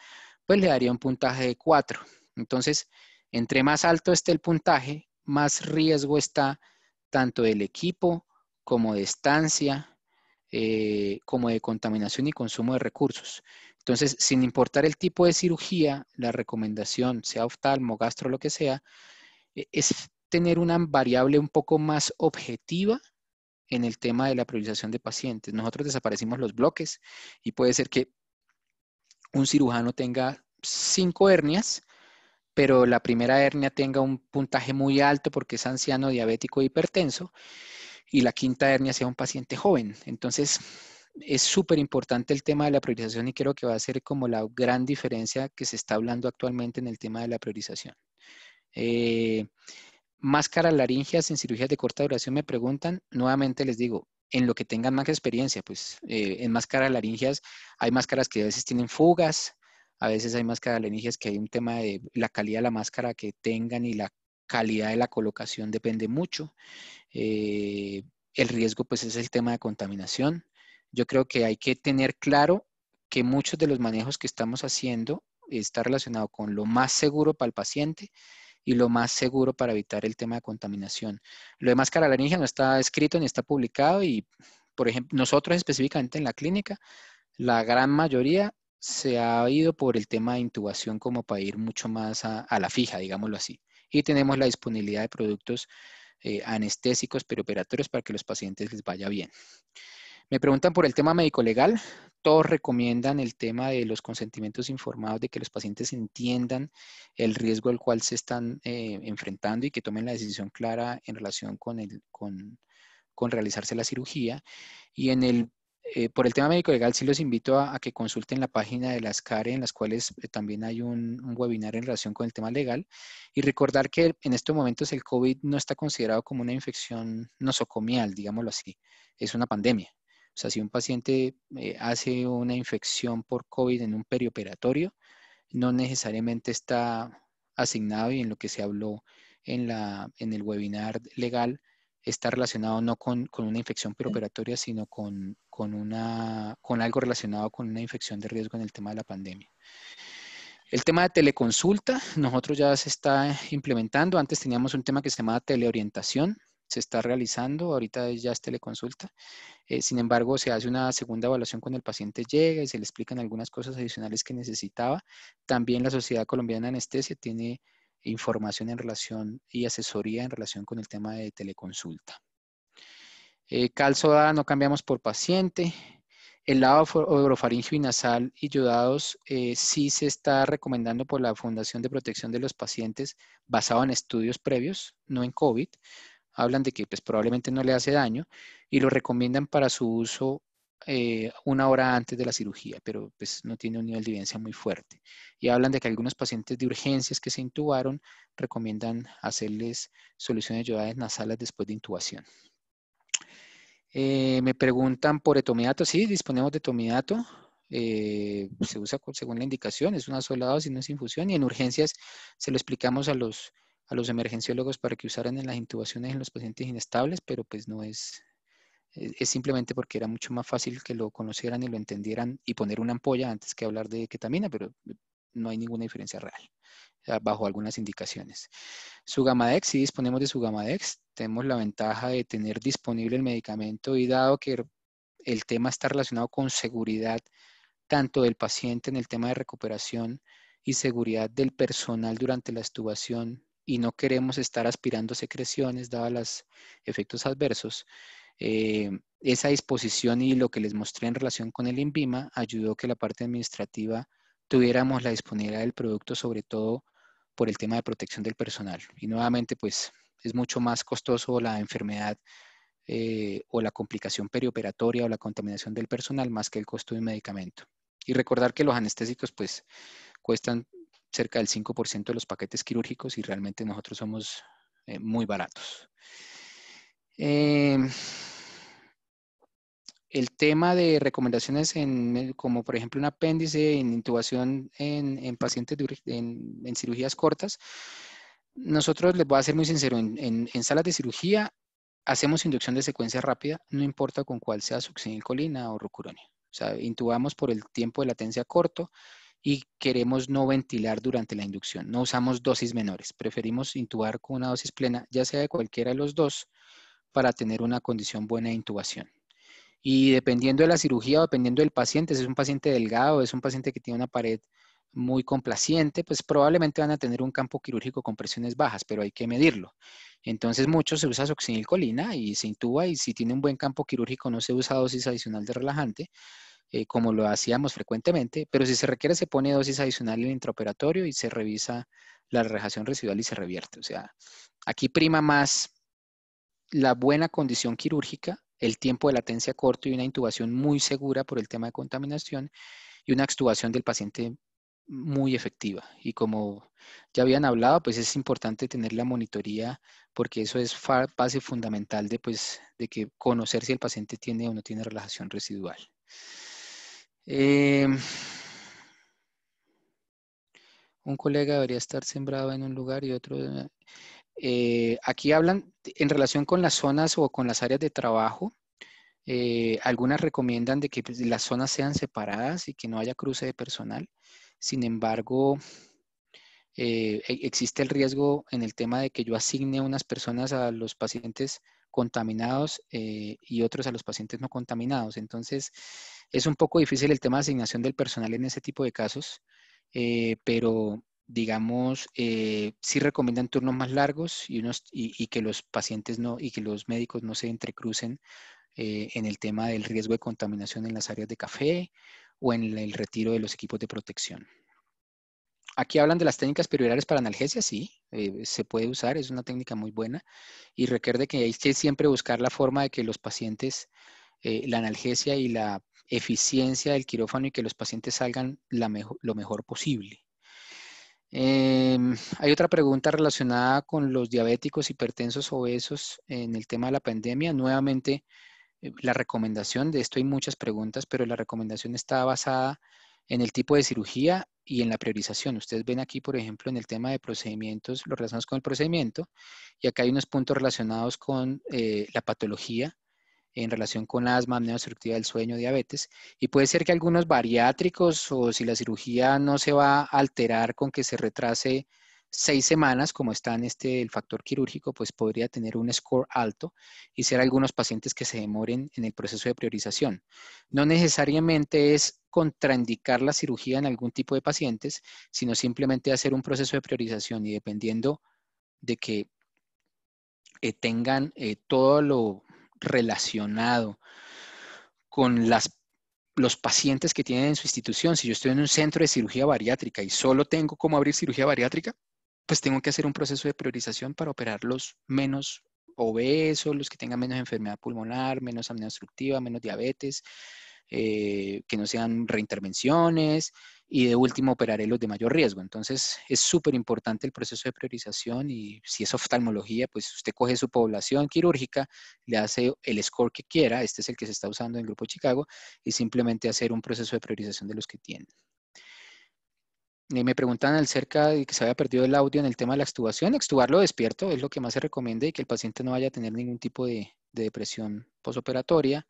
pues le daría un puntaje de 4. Entonces, entre más alto esté el puntaje, más riesgo está tanto del equipo como de estancia, eh, como de contaminación y consumo de recursos. Entonces, sin importar el tipo de cirugía, la recomendación, sea oftalmo, gastro, lo que sea, e-, es tener una variable un poco más objetiva en el tema de la priorización de pacientes. Nosotros desaparecimos los bloques y puede ser que un cirujano tenga cinco hernias, pero la primera hernia tenga un puntaje muy alto porque es anciano, diabético e hipertenso, y la quinta hernia sea un paciente joven. Entonces, es súper importante el tema de la priorización y creo que va a ser como la gran diferencia que se está hablando actualmente en el tema de la priorización. Eh, máscaras laringias en cirugías de corta duración me preguntan, nuevamente les digo, en lo que tengan más experiencia, pues eh, en máscaras laringias hay máscaras que a veces tienen fugas, a veces hay máscaras laringias que hay un tema de la calidad de la máscara que tengan y la calidad de la colocación depende mucho. Eh, el riesgo pues es el tema de contaminación. Yo creo que hay que tener claro que muchos de los manejos que estamos haciendo está relacionado con lo más seguro para el paciente y lo más seguro para evitar el tema de contaminación. Lo de la laringe no está escrito ni está publicado y, por ejemplo, nosotros específicamente en la clínica, la gran mayoría se ha ido por el tema de intubación como para ir mucho más a, la fija, digámoslo así. Y tenemos la disponibilidad de productos anestésicos, eh, anestésicos perioperatorios para que los pacientes les vaya bien. Me preguntan por el tema médico legal todos recomiendan el tema de los consentimientos informados, de que los pacientes entiendan el riesgo al cual se están eh, enfrentando y que tomen la decisión clara en relación con, el, con, con realizarse la cirugía. Y en el, eh, por el tema médico legal, sí los invito a, que consulten la página de las CARE, en las cuales eh, también hay un, webinar en relación con el tema legal. Y recordar que en estos momentos el COVID no está considerado como una infección nosocomial, digámoslo así, es una pandemia. O sea, si un paciente eh, hace una infección por COVID en un perioperatorio, no necesariamente está asignado y en lo que se habló en, el webinar legal está relacionado no con, una infección perioperatoria, sino con, con algo relacionado con una infección de riesgo en el tema de la pandemia. El tema de teleconsulta, nosotros ya se está implementando. Antes teníamos un tema que se llamaba teleorientación, se está realizando, ahorita ya es teleconsulta. Eh, sin embargo, se hace una segunda evaluación cuando el paciente llega y se le explican algunas cosas adicionales que necesitaba. También la Sociedad Colombiana de Anestesia tiene información en relación y asesoría en relación con el tema de teleconsulta. Eh, no cambiamos por paciente. El lado orofaringio y nasal y yodados eh, sí se está recomendando por la Fundación de Protección de los Pacientes basado en estudios previos, no en COVID, hablan de que pues, probablemente no le hace daño y lo recomiendan para su uso eh, una hora antes de la cirugía, pero pues no tiene un nivel de evidencia muy fuerte. Y hablan de que algunos pacientes de urgencias que se intubaron recomiendan hacerles soluciones ayudadas nasales después de intubación. Eh, me preguntan por etomidato, sí, disponemos de etomidato. Eh, se usa según la indicación, es una sola dosis, no es infusión, y en urgencias se lo explicamos a los a los emergenciólogos para que usaran en las intubaciones en los pacientes inestables, pero pues no es, e-, es simplemente porque era mucho más fácil que lo conocieran y lo entendieran y poner una ampolla antes que hablar de ketamina, pero no hay ninguna diferencia real ah, bajo algunas indicaciones. Su Sugamadex, si disponemos de su gamadex tenemos la ventaja de tener disponible el medicamento y dado que el tema está relacionado con seguridad tanto del paciente en el tema de recuperación y seguridad del personal durante la estubación y no queremos estar aspirando secreciones dadas los efectos adversos, eh, esa disposición y lo que les mostré en relación con el INVIMA ayudó que la parte administrativa tuviéramos la disponibilidad del producto, sobre todo por el tema de protección del personal. Y nuevamente, pues es mucho más costoso la enfermedad eh, o la complicación perioperatoria o la contaminación del personal más que el costo de medicamento. Y recordar que los anestésicos pues cuestan cerca del 5% de los paquetes quirúrgicos y realmente nosotros somos eh, muy baratos. Eh, el tema de recomendaciones como por ejemplo un apéndice, en intubación en, pacientes en, cirugías cortas, nosotros les voy a ser muy sincero, en, salas de cirugía hacemos inducción de secuencia rápida, no importa con cuál sea succinilcolina o rucuronia. O sea, intubamos por el tiempo de latencia corto, y queremos no ventilar durante la inducción. No usamos dosis menores, preferimos intubar con una dosis plena, ya sea de cualquiera de los dos, para tener una condición buena de intubación. Y dependiendo de la cirugía o dependiendo del paciente, si es un paciente delgado, es un paciente que tiene una pared muy complaciente, pues probablemente van a tener un campo quirúrgico con presiones bajas, pero hay que medirlo. Entonces, mucho se usa succinilcolina y se intuba y si tiene un buen campo quirúrgico no se usa dosis adicional de relajante, eh, como lo hacíamos frecuentemente, pero si se requiere se pone dosis adicional en intraoperatorio y se revisa la relajación residual y se revierte. O sea, aquí prima más la buena condición quirúrgica, el tiempo de latencia corto y una intubación muy segura por el tema de contaminación y una extubación del paciente muy efectiva. Y como ya habían hablado, pues es importante tener la monitoría porque eso es base fundamental de, pues, de que conocer si el paciente tiene o no tiene relajación residual. Eh, un colega debería estar sembrado en un lugar y otro... Eh, aquí hablan en relación con las zonas o con las áreas de trabajo. Eh, algunas recomiendan de que pues, las zonas sean separadas y que no haya cruce de personal. Sin embargo, e-, existe el riesgo en el tema de que yo asigne unas personas a los pacientes contaminados eh, y otros a los pacientes no contaminados. Entonces, es un poco difícil el tema de asignación del personal en ese tipo de casos, eh, pero digamos, eh, sí recomiendan turnos más largos y, y, que los pacientes no, y que los médicos no se entrecrucen en el tema del riesgo de contaminación en las áreas de café o en el retiro de los equipos de protección. Aquí hablan de las técnicas periorales para analgesia, sí, eh, se puede usar, es una técnica muy buena y requiere que hay que siempre buscar la forma de que los pacientes, eh, la analgesia y la eficiencia del quirófano y que los pacientes salgan lo mejor posible. Em, hay otra pregunta relacionada con los diabéticos, hipertensos, obesos en el tema de la pandemia. Nuevamente, eh, la recomendación de esto hay muchas preguntas, pero la recomendación está basada en el tipo de cirugía y en la priorización. Ustedes ven aquí, por ejemplo, en el tema de procedimientos, lo relacionados con el procedimiento, y acá hay unos puntos relacionados con eh, la patología en relación con la asma, apnea del sueño, diabetes, y puede ser que algunos bariátricos o si la cirugía no se va a alterar con que se retrase seis semanas, como está en este, el factor quirúrgico, pues podría tener un score alto y ser algunos pacientes que se demoren en el proceso de priorización. No necesariamente es contraindicar la cirugía en algún tipo de pacientes, sino simplemente hacer un proceso de priorización y dependiendo de que eh, tengan eh, todo lo relacionado con las los pacientes que tienen en su institución, si yo estoy en un centro de cirugía bariátrica y solo tengo cómo abrir cirugía bariátrica, pues tengo que hacer un proceso de priorización para operar los menos obesos, los que tengan menos enfermedad pulmonar, menos apnea obstructiva, menos diabetes, eh, que no sean reintervenciones y de último operaré los de mayor riesgo. Entonces es súper importante el proceso de priorización y si es oftalmología, pues usted coge su población quirúrgica, le hace el score que quiera, este es el que se está usando en el Grupo Chicago, y simplemente hacer un proceso de priorización de los que tienen me preguntan acerca de que se había perdido el audio en el tema de la extubación. Extubarlo despierto es lo que más se recomienda y que el paciente no vaya a tener ningún tipo de, depresión posoperatoria.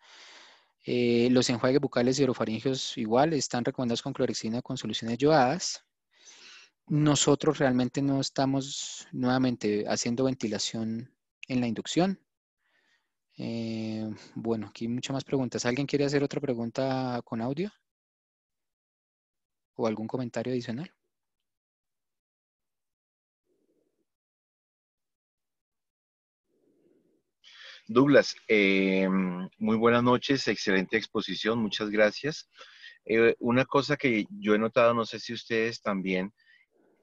Eh, los enjuagues bucales y orofaringios igual están recomendados con clorexina con soluciones yodadas. Nosotros realmente no estamos nuevamente haciendo ventilación en la inducción. Eh, bueno, aquí muchas más preguntas. ¿Alguien quiere hacer otra pregunta con audio? o algún comentario adicional. Douglas, eh, muy buenas noches, excelente exposición, muchas gracias. Eh, una cosa que yo he notado, no sé si ustedes también,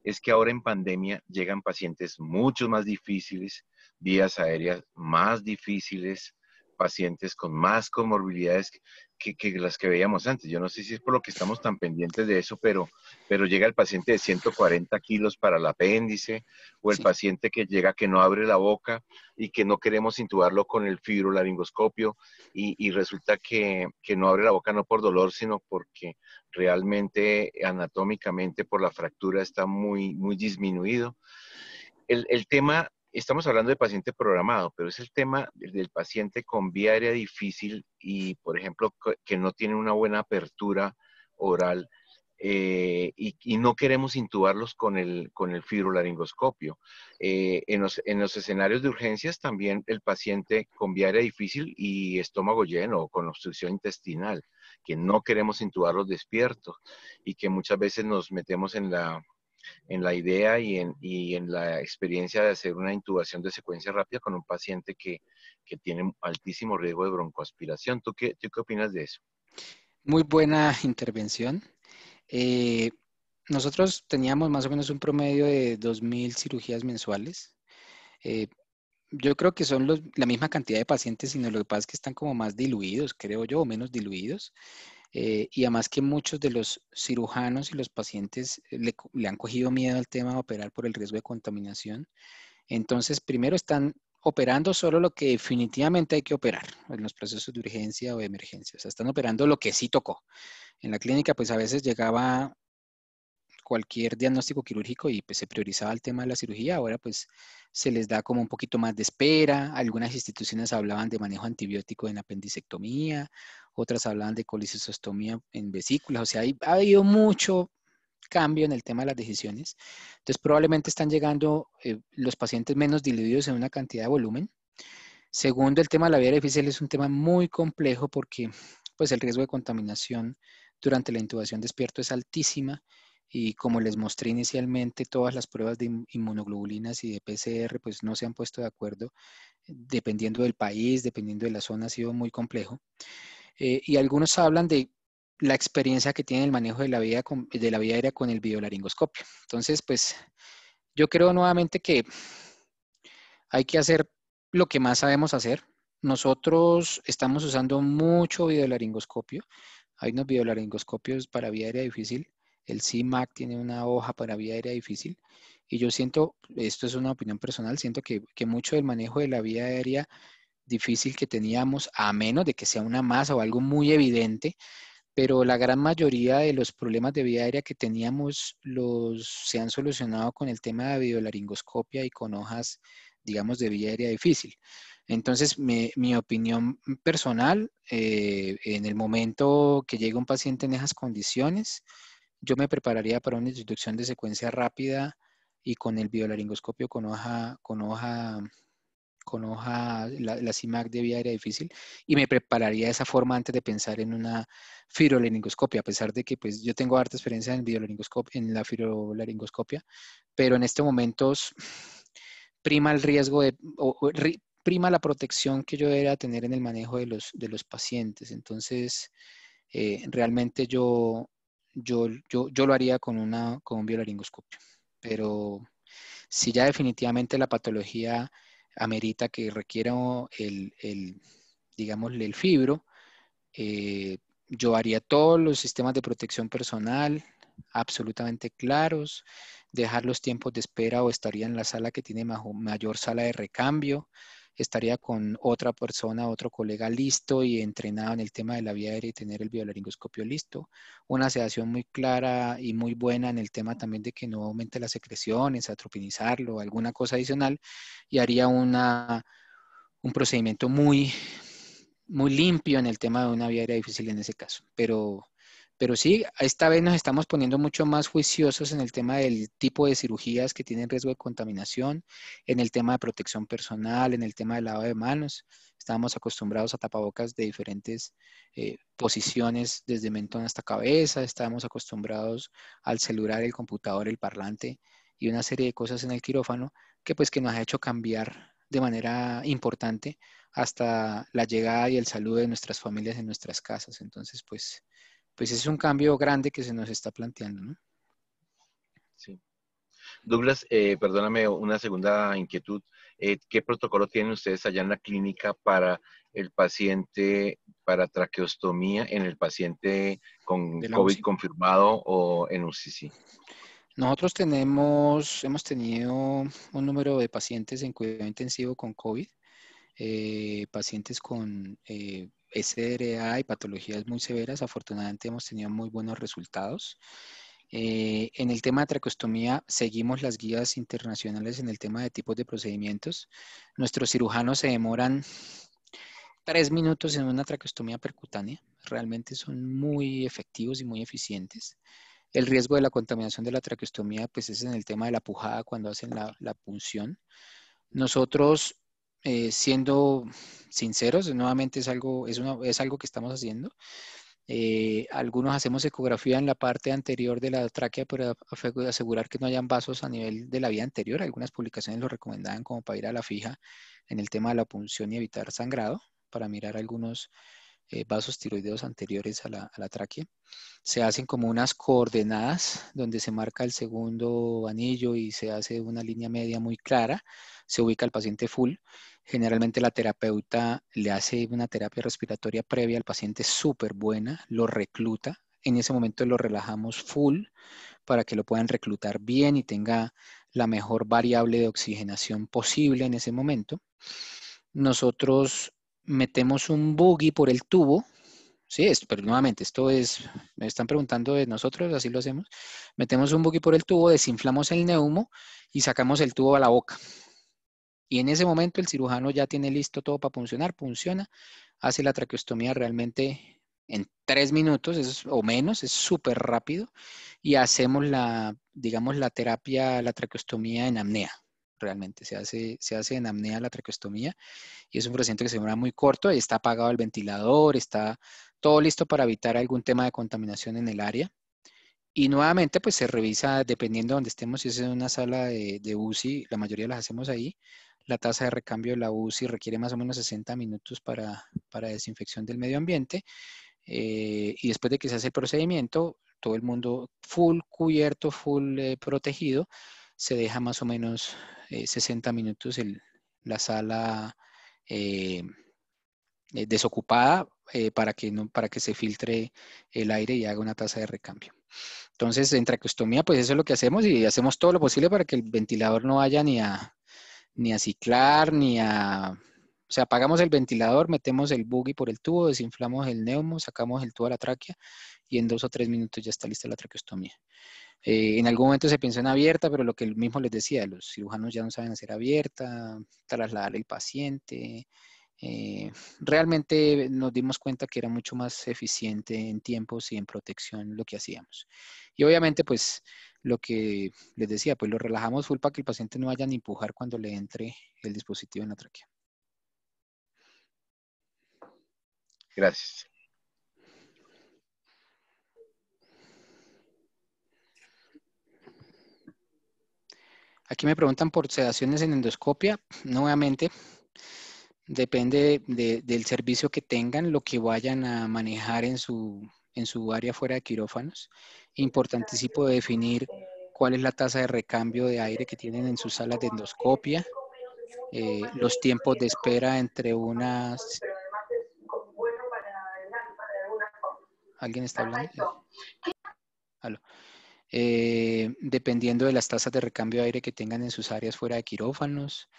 es que ahora en pandemia llegan pacientes mucho más difíciles, vías aéreas más difíciles, pacientes con más comorbilidades que, las que veíamos antes. Yo no sé si es por lo que estamos tan pendientes de eso, pero, pero llega el paciente de 140 kilos para el apéndice o el paciente que llega que no abre la boca y que no queremos intubarlo con el fibrolaringoscopio y, y resulta que, que no abre la boca no por dolor, sino porque realmente anatómicamente por la fractura está muy, muy disminuido. El, el, tema Estamos hablando de paciente programado, pero es el tema del paciente con vía aérea difícil y, por ejemplo, que no tiene una buena apertura oral eh, y, no queremos intubarlos con el, con el fibrolaringoscopio. Eh, en, los, en, los, escenarios de urgencias también el paciente con vía aérea difícil y estómago lleno o con obstrucción intestinal, que no queremos intubarlos despiertos y que muchas veces nos metemos en la, en la idea y en, la experiencia de hacer una intubación de secuencia rápida con un paciente que, tiene altísimo riesgo de broncoaspiración. ¿Tú qué, opinas de eso? Muy buena intervención. Eh, nosotros teníamos más o menos un promedio de 2.000 cirugías mensuales. Eh, yo creo que son la misma cantidad de pacientes, sino lo que pasa es que están como más diluidos, creo yo, o menos diluidos. Eh, y además que muchos de los cirujanos y los pacientes eh, le, han cogido miedo al tema de operar por el riesgo de contaminación. Entonces, primero están operando solo lo que definitivamente hay que operar en los procesos de urgencia o de emergencia. O sea, están operando lo que sí tocó. En la clínica, pues a veces llegaba cualquier diagnóstico quirúrgico y pues, se priorizaba el tema de la cirugía. Ahora pues se les da como un poquito más de espera. Algunas instituciones hablaban de manejo antibiótico en apendicectomía, otras hablaban de colisisostomía en vesículas, o sea, ha habido mucho cambio en el tema de las decisiones. Entonces, probablemente están llegando eh, los pacientes menos diluidos en una cantidad de volumen. Segundo, el tema de la vía difícil es un tema muy complejo porque pues, el riesgo de contaminación durante la intubación despierto es altísima y como les mostré inicialmente, todas las pruebas de inmunoglobulinas y de PCR pues no se han puesto de acuerdo, eh, dependiendo del país, dependiendo de la zona, ha sido muy complejo. Eh, y algunos hablan de la experiencia que tiene el manejo de la vía, de la aérea con el videolaringoscopio. Entonces, pues yo creo nuevamente que hay que hacer lo que más sabemos hacer. Nosotros estamos usando mucho videolaringoscopio. Hay unos biolaringoscopios para vía aérea difícil. El CIMAC tiene una hoja para vía aérea difícil. Y yo siento, esto es una opinión personal, siento que, que mucho del manejo de la vía aérea difícil que teníamos, a menos de que sea una masa o algo muy evidente, pero la gran mayoría de los problemas de vía aérea que teníamos los, se han solucionado con el tema de videolaringoscopia y con hojas, digamos, de vía aérea difícil. Entonces, mi, opinión personal, eh, en el momento que llega un paciente en esas condiciones, yo me prepararía para una introducción de secuencia rápida y con el biolaringoscopio con hoja, con hoja con hoja, la, CIMAC de vía difícil, y me prepararía de esa forma antes de pensar en una firolaringoscopia, a pesar de que pues, yo tengo harta experiencia en, en la firolaringoscopia, pero en estos momentos prima el riesgo de, prima la protección que yo era tener en el manejo de los, de los pacientes. Entonces, eh, realmente yo, yo, yo, yo, lo haría con, una, con un biolaringoscopio. Pero si ya definitivamente la patología amerita que requiera el, digamos, el fibro. Eh, yo haría todos los sistemas de protección personal absolutamente claros, dejar los tiempos de espera o estaría en la sala que tiene mayor sala de recambio, estaría con otra persona, otro colega listo y entrenado en el tema de la vía aérea y tener el biolaringoscopio listo. Una sedación muy clara y muy buena en el tema también de que no aumente las secreciones, atropinizarlo, alguna cosa adicional, y haría una, un procedimiento muy, muy limpio en el tema de una vía aérea difícil en ese caso. Pero pero sí, esta vez nos estamos poniendo mucho más juiciosos en el tema del tipo de cirugías que tienen riesgo de contaminación, en el tema de protección personal, en el tema del lavado de manos. Estábamos acostumbrados a tapabocas de diferentes eh, posiciones, desde mentón hasta cabeza. Estábamos acostumbrados al celular, el computador, el parlante y una serie de cosas en el quirófano que pues que nos ha hecho cambiar de manera importante hasta la llegada y el saludo de nuestras familias en nuestras casas. Entonces, pues pues es un cambio grande que se nos está planteando, ¿no? Sí. Douglas, eh, perdóname una segunda inquietud. Eh, ¿Qué protocolo tienen ustedes allá en la clínica para el paciente, para traqueostomía en el paciente con COVID confirmado o en UCC? Nosotros tenemos, hemos tenido un número de pacientes en cuidado intensivo con COVID, eh, pacientes con SRA y patologías muy severas, afortunadamente hemos tenido muy buenos resultados. Eh, en el tema de traqueostomía seguimos las guías internacionales en el tema de tipos de procedimientos. Nuestros cirujanos se demoran tres minutos en una traqueostomía percutánea. Realmente son muy efectivos y muy eficientes. El riesgo de la contaminación de la traqueostomía, pues es en el tema de la pujada cuando hacen la, la punción. Nosotros eh, siendo sinceros, nuevamente es algo, es, algo que estamos haciendo. Eh, algunos hacemos ecografía en la parte anterior de la tráquea para asegurar que no hayan vasos a nivel de la vía anterior. Algunas publicaciones lo recomendaban como para ir a la fija en el tema de la punción y evitar sangrado, para mirar algunos eh, vasos tiroideos anteriores a la, a tráquea. Se hacen como unas coordenadas donde se marca el segundo anillo y se hace una línea media muy clara. Se ubica el paciente full. Generalmente la terapeuta le hace una terapia respiratoria previa al paciente súper buena, lo recluta. En ese momento lo relajamos full para que lo puedan reclutar bien y tenga la mejor variable de oxigenación posible en ese momento. Nosotros metemos un buggy por el tubo, sí, esto, pero nuevamente, esto es, me están preguntando de nosotros, así lo hacemos, metemos un buggy por el tubo, desinflamos el neumo y sacamos el tubo a la boca. Y en ese momento el cirujano ya tiene listo todo para funcionar, funciona, hace la traqueostomía realmente en tres minutos es, o menos, es súper rápido, y hacemos la, digamos, la terapia, la traqueostomía en apnea realmente. Se hace, se hace en amnea la traqueostomía y es un procedimiento que se demora muy corto. está apagado el ventilador, está todo listo para evitar algún tema de contaminación en el área. Y nuevamente, pues se revisa dependiendo de donde estemos, si es en una sala de, de UCI, la mayoría las hacemos ahí. La tasa de recambio de la UCI requiere más o menos 60 minutos para, desinfección del medio ambiente. Eh, y después de que se hace el procedimiento, todo el mundo full cubierto, full eh, protegido, se deja más o menos 60 eh, minutos en la sala eh, eh, desocupada para, que para que se filtre el aire y haga una tasa de recambio. Entonces, en traqueostomía, pues eso es lo que hacemos y hacemos todo lo posible para que el ventilador no vaya ni a, ni a ciclar, ni a... O sea, apagamos el ventilador, metemos el buggy por el tubo, desinflamos el neumo, sacamos el tubo a la tráquea y en dos o tres minutos ya está lista la traqueostomía. Eh, en algún momento se pensó en abierta, pero lo que mismo les decía, los cirujanos ya no saben hacer abierta, trasladar el paciente. Eh, realmente nos dimos cuenta que era mucho más eficiente en tiempos y en protección lo que hacíamos. Y obviamente, pues lo que les decía, pues lo relajamos full para que el paciente no vaya a empujar cuando le entre el dispositivo en la traquea. Gracias. Aquí me preguntan por sedaciones en endoscopia. [CLEARS THROAT] Nuevamente, depende del servicio que tengan, lo que vayan a manejar en su, en su área fuera de quirófanos. Importantísimo de definir cuál es la tasa de recambio de aire que tienen en sus salas de endoscopia, eh, los tiempos de espera entre unas... ¿Alguien está hablando? ¿Aló? Eh, dependiendo de las tasas de recambio de aire que tengan en sus áreas fuera de quirófanos,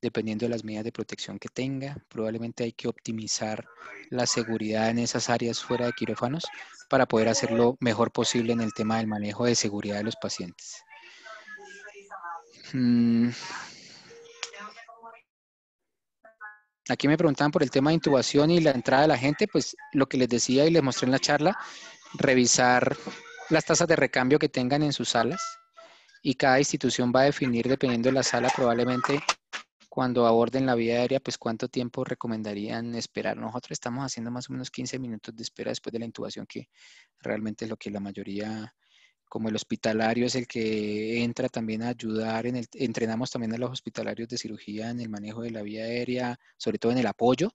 dependiendo de las medidas de protección que tenga. Probablemente hay que optimizar la seguridad en esas áreas fuera de quirófanos para poder hacer lo mejor posible en el tema del manejo de seguridad de los pacientes. Mm. Aquí me preguntaban por el tema de intubación y la entrada de la gente, pues lo que les decía y les mostré en la charla, revisar las tasas de recambio que tengan en sus salas y cada institución va a definir, dependiendo de la sala, probablemente cuando aborden la vía aérea, pues cuánto tiempo recomendarían esperar. Nosotros estamos haciendo más o menos 15 minutos de espera después de la intubación, que realmente es lo que la mayoría, como el hospitalario es el que entra también a ayudar, en entrenamos también a los hospitalarios de cirugía en el manejo de la vía aérea, sobre todo en el apoyo.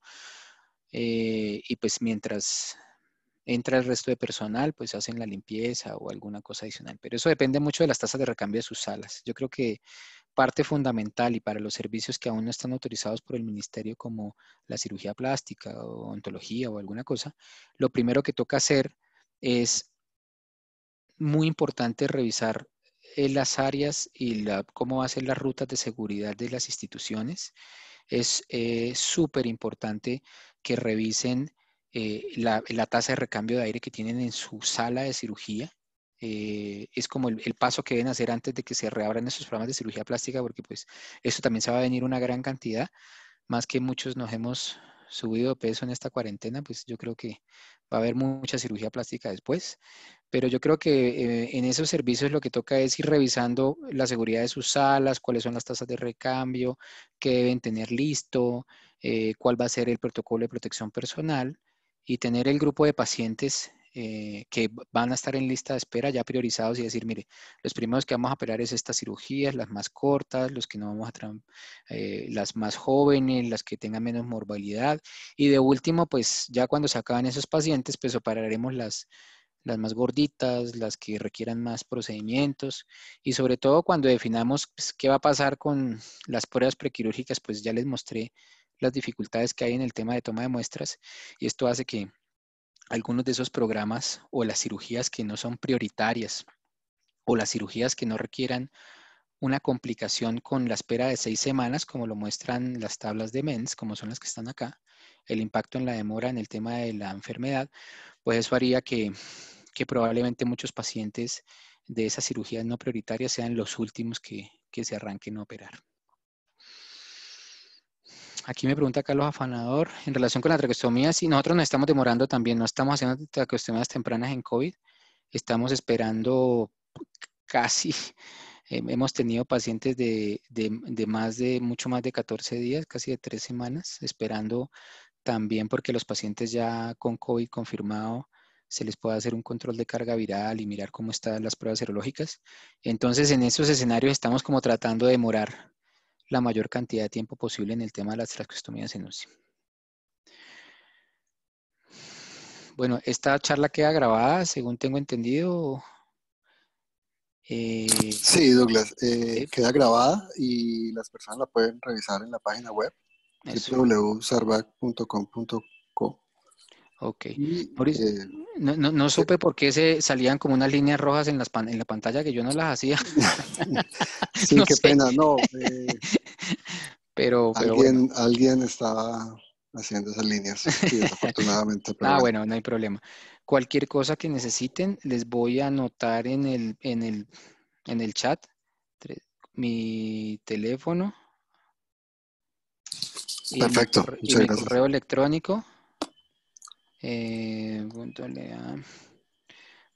Eh, y pues mientras entra el resto de personal, pues hacen la limpieza o alguna cosa adicional. Pero eso depende mucho de las tasas de recambio de sus salas. Yo creo que parte fundamental y para los servicios que aún no están autorizados por el ministerio como la cirugía plástica o ontología o alguna cosa, lo primero que toca hacer es muy importante revisar eh, las áreas y la, cómo hacen las rutas de seguridad de las instituciones. Es eh, súper importante que revisen eh, la, tasa de recambio de aire que tienen en su sala de cirugía. Eh, es como el, paso que deben hacer antes de que se reabran esos programas de cirugía plástica, porque pues eso también se va a venir una gran cantidad, más que muchos nos hemos subido de peso en esta cuarentena, pues yo creo que va a haber mucha cirugía plástica después, pero yo creo que eh, en esos servicios lo que toca es ir revisando la seguridad de sus salas, cuáles son las tasas de recambio, que deben tener listo, cuál va a ser el protocolo de protección personal, y tener el grupo de pacientes eh, que van a estar en lista de espera ya priorizados y decir, mire, los primeros que vamos a operar es estas cirugías, las más cortas, los que no vamos a eh, las más jóvenes, las que tengan menos morbilidad. Y de último, pues ya cuando se acaben esos pacientes, pues operaremos las, las más gorditas, las que requieran más procedimientos. Y sobre todo cuando definamos pues, qué va a pasar con las pruebas prequirúrgicas, pues ya les mostré las dificultades que hay en el tema de toma de muestras y esto hace que algunos de esos programas o las cirugías que no son prioritarias o las cirugías que no requieran una complicación con la espera de seis semanas, como lo muestran las tablas de MENS, como son las que están acá, el impacto en la demora en el tema de la enfermedad, pues eso haría que, probablemente muchos pacientes de esas cirugías no prioritarias sean los últimos que, que se arranquen a operar. Aquí me pregunta Carlos Afanador, en relación con la traqueostomía, si nosotros nos estamos demorando también, no estamos haciendo traqueostomías tempranas en COVID, estamos esperando casi, [LAUGHS] eh, hemos tenido pacientes de, más de, mucho más de 14 días, casi de 3 semanas, esperando también porque los pacientes ya con COVID confirmado se les puede hacer un control de carga viral y mirar cómo están las pruebas serológicas. Entonces, en esos escenarios estamos como tratando de demorar la mayor cantidad de tiempo posible en el tema de las traqueostomías en UCI. Bueno, esta charla queda grabada, según tengo entendido. Eh, sí, Douglas, eh, queda grabada y las personas la pueden revisar en la página web www.sarvac.com.co. Ok. Eh, no, no, eh, supe por qué se salían como unas líneas rojas en, en la pantalla que yo no las hacía. [LAUGHS] sí, [LAUGHS] qué pena, no. Eh, pero, alguien, estaba haciendo esas líneas, [LAUGHS] ah, bueno. no hay problema. Cualquier cosa que necesiten, les voy a anotar en el, en el, chat mi teléfono. Perfecto. y mi correo electrónico eh,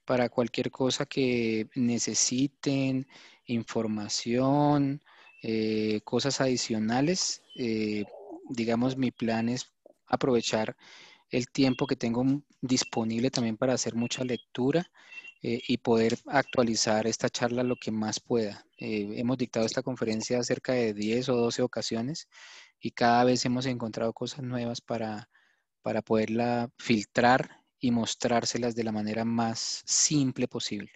para cualquier cosa que necesiten, información, eh, cosas adicionales. Eh, digamos, mi plan es aprovechar el tiempo que tengo disponible también para hacer mucha lectura y poder actualizar esta charla lo que más pueda. hemos dictado esta conferencia cerca de 10 o 12 ocasiones y cada vez hemos encontrado cosas nuevas para para poderla filtrar y mostrárselas de la manera más simple posible.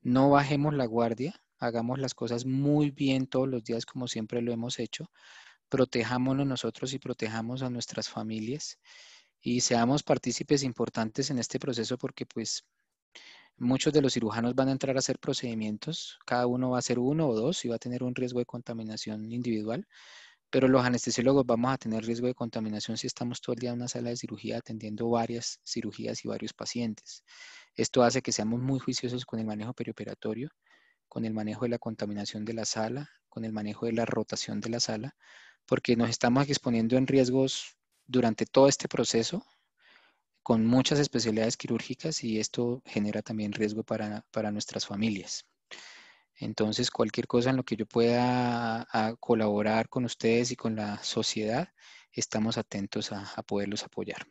No bajemos la guardia, hagamos las cosas muy bien todos los días como siempre lo hemos hecho, protejámonos nosotros y protejamos a nuestras familias y seamos partícipes importantes en este proceso porque pues muchos de los cirujanos van a entrar a hacer procedimientos, cada uno va a hacer uno o dos y va a tener un riesgo de contaminación individual, pero los anestesiólogos vamos a tener riesgo de contaminación si estamos todo el día en una sala de cirugía atendiendo varias cirugías y varios pacientes. Esto hace que seamos muy juiciosos con el manejo perioperatorio, con el manejo de la contaminación de la sala, con el manejo de la rotación de la sala, porque nos estamos exponiendo en riesgos durante todo este proceso con muchas especialidades quirúrgicas y esto genera también riesgo para, para nuestras familias. Entonces, cualquier cosa en lo que yo pueda ah, colaborar con ustedes y con la sociedad, estamos atentos a poderlos apoyar.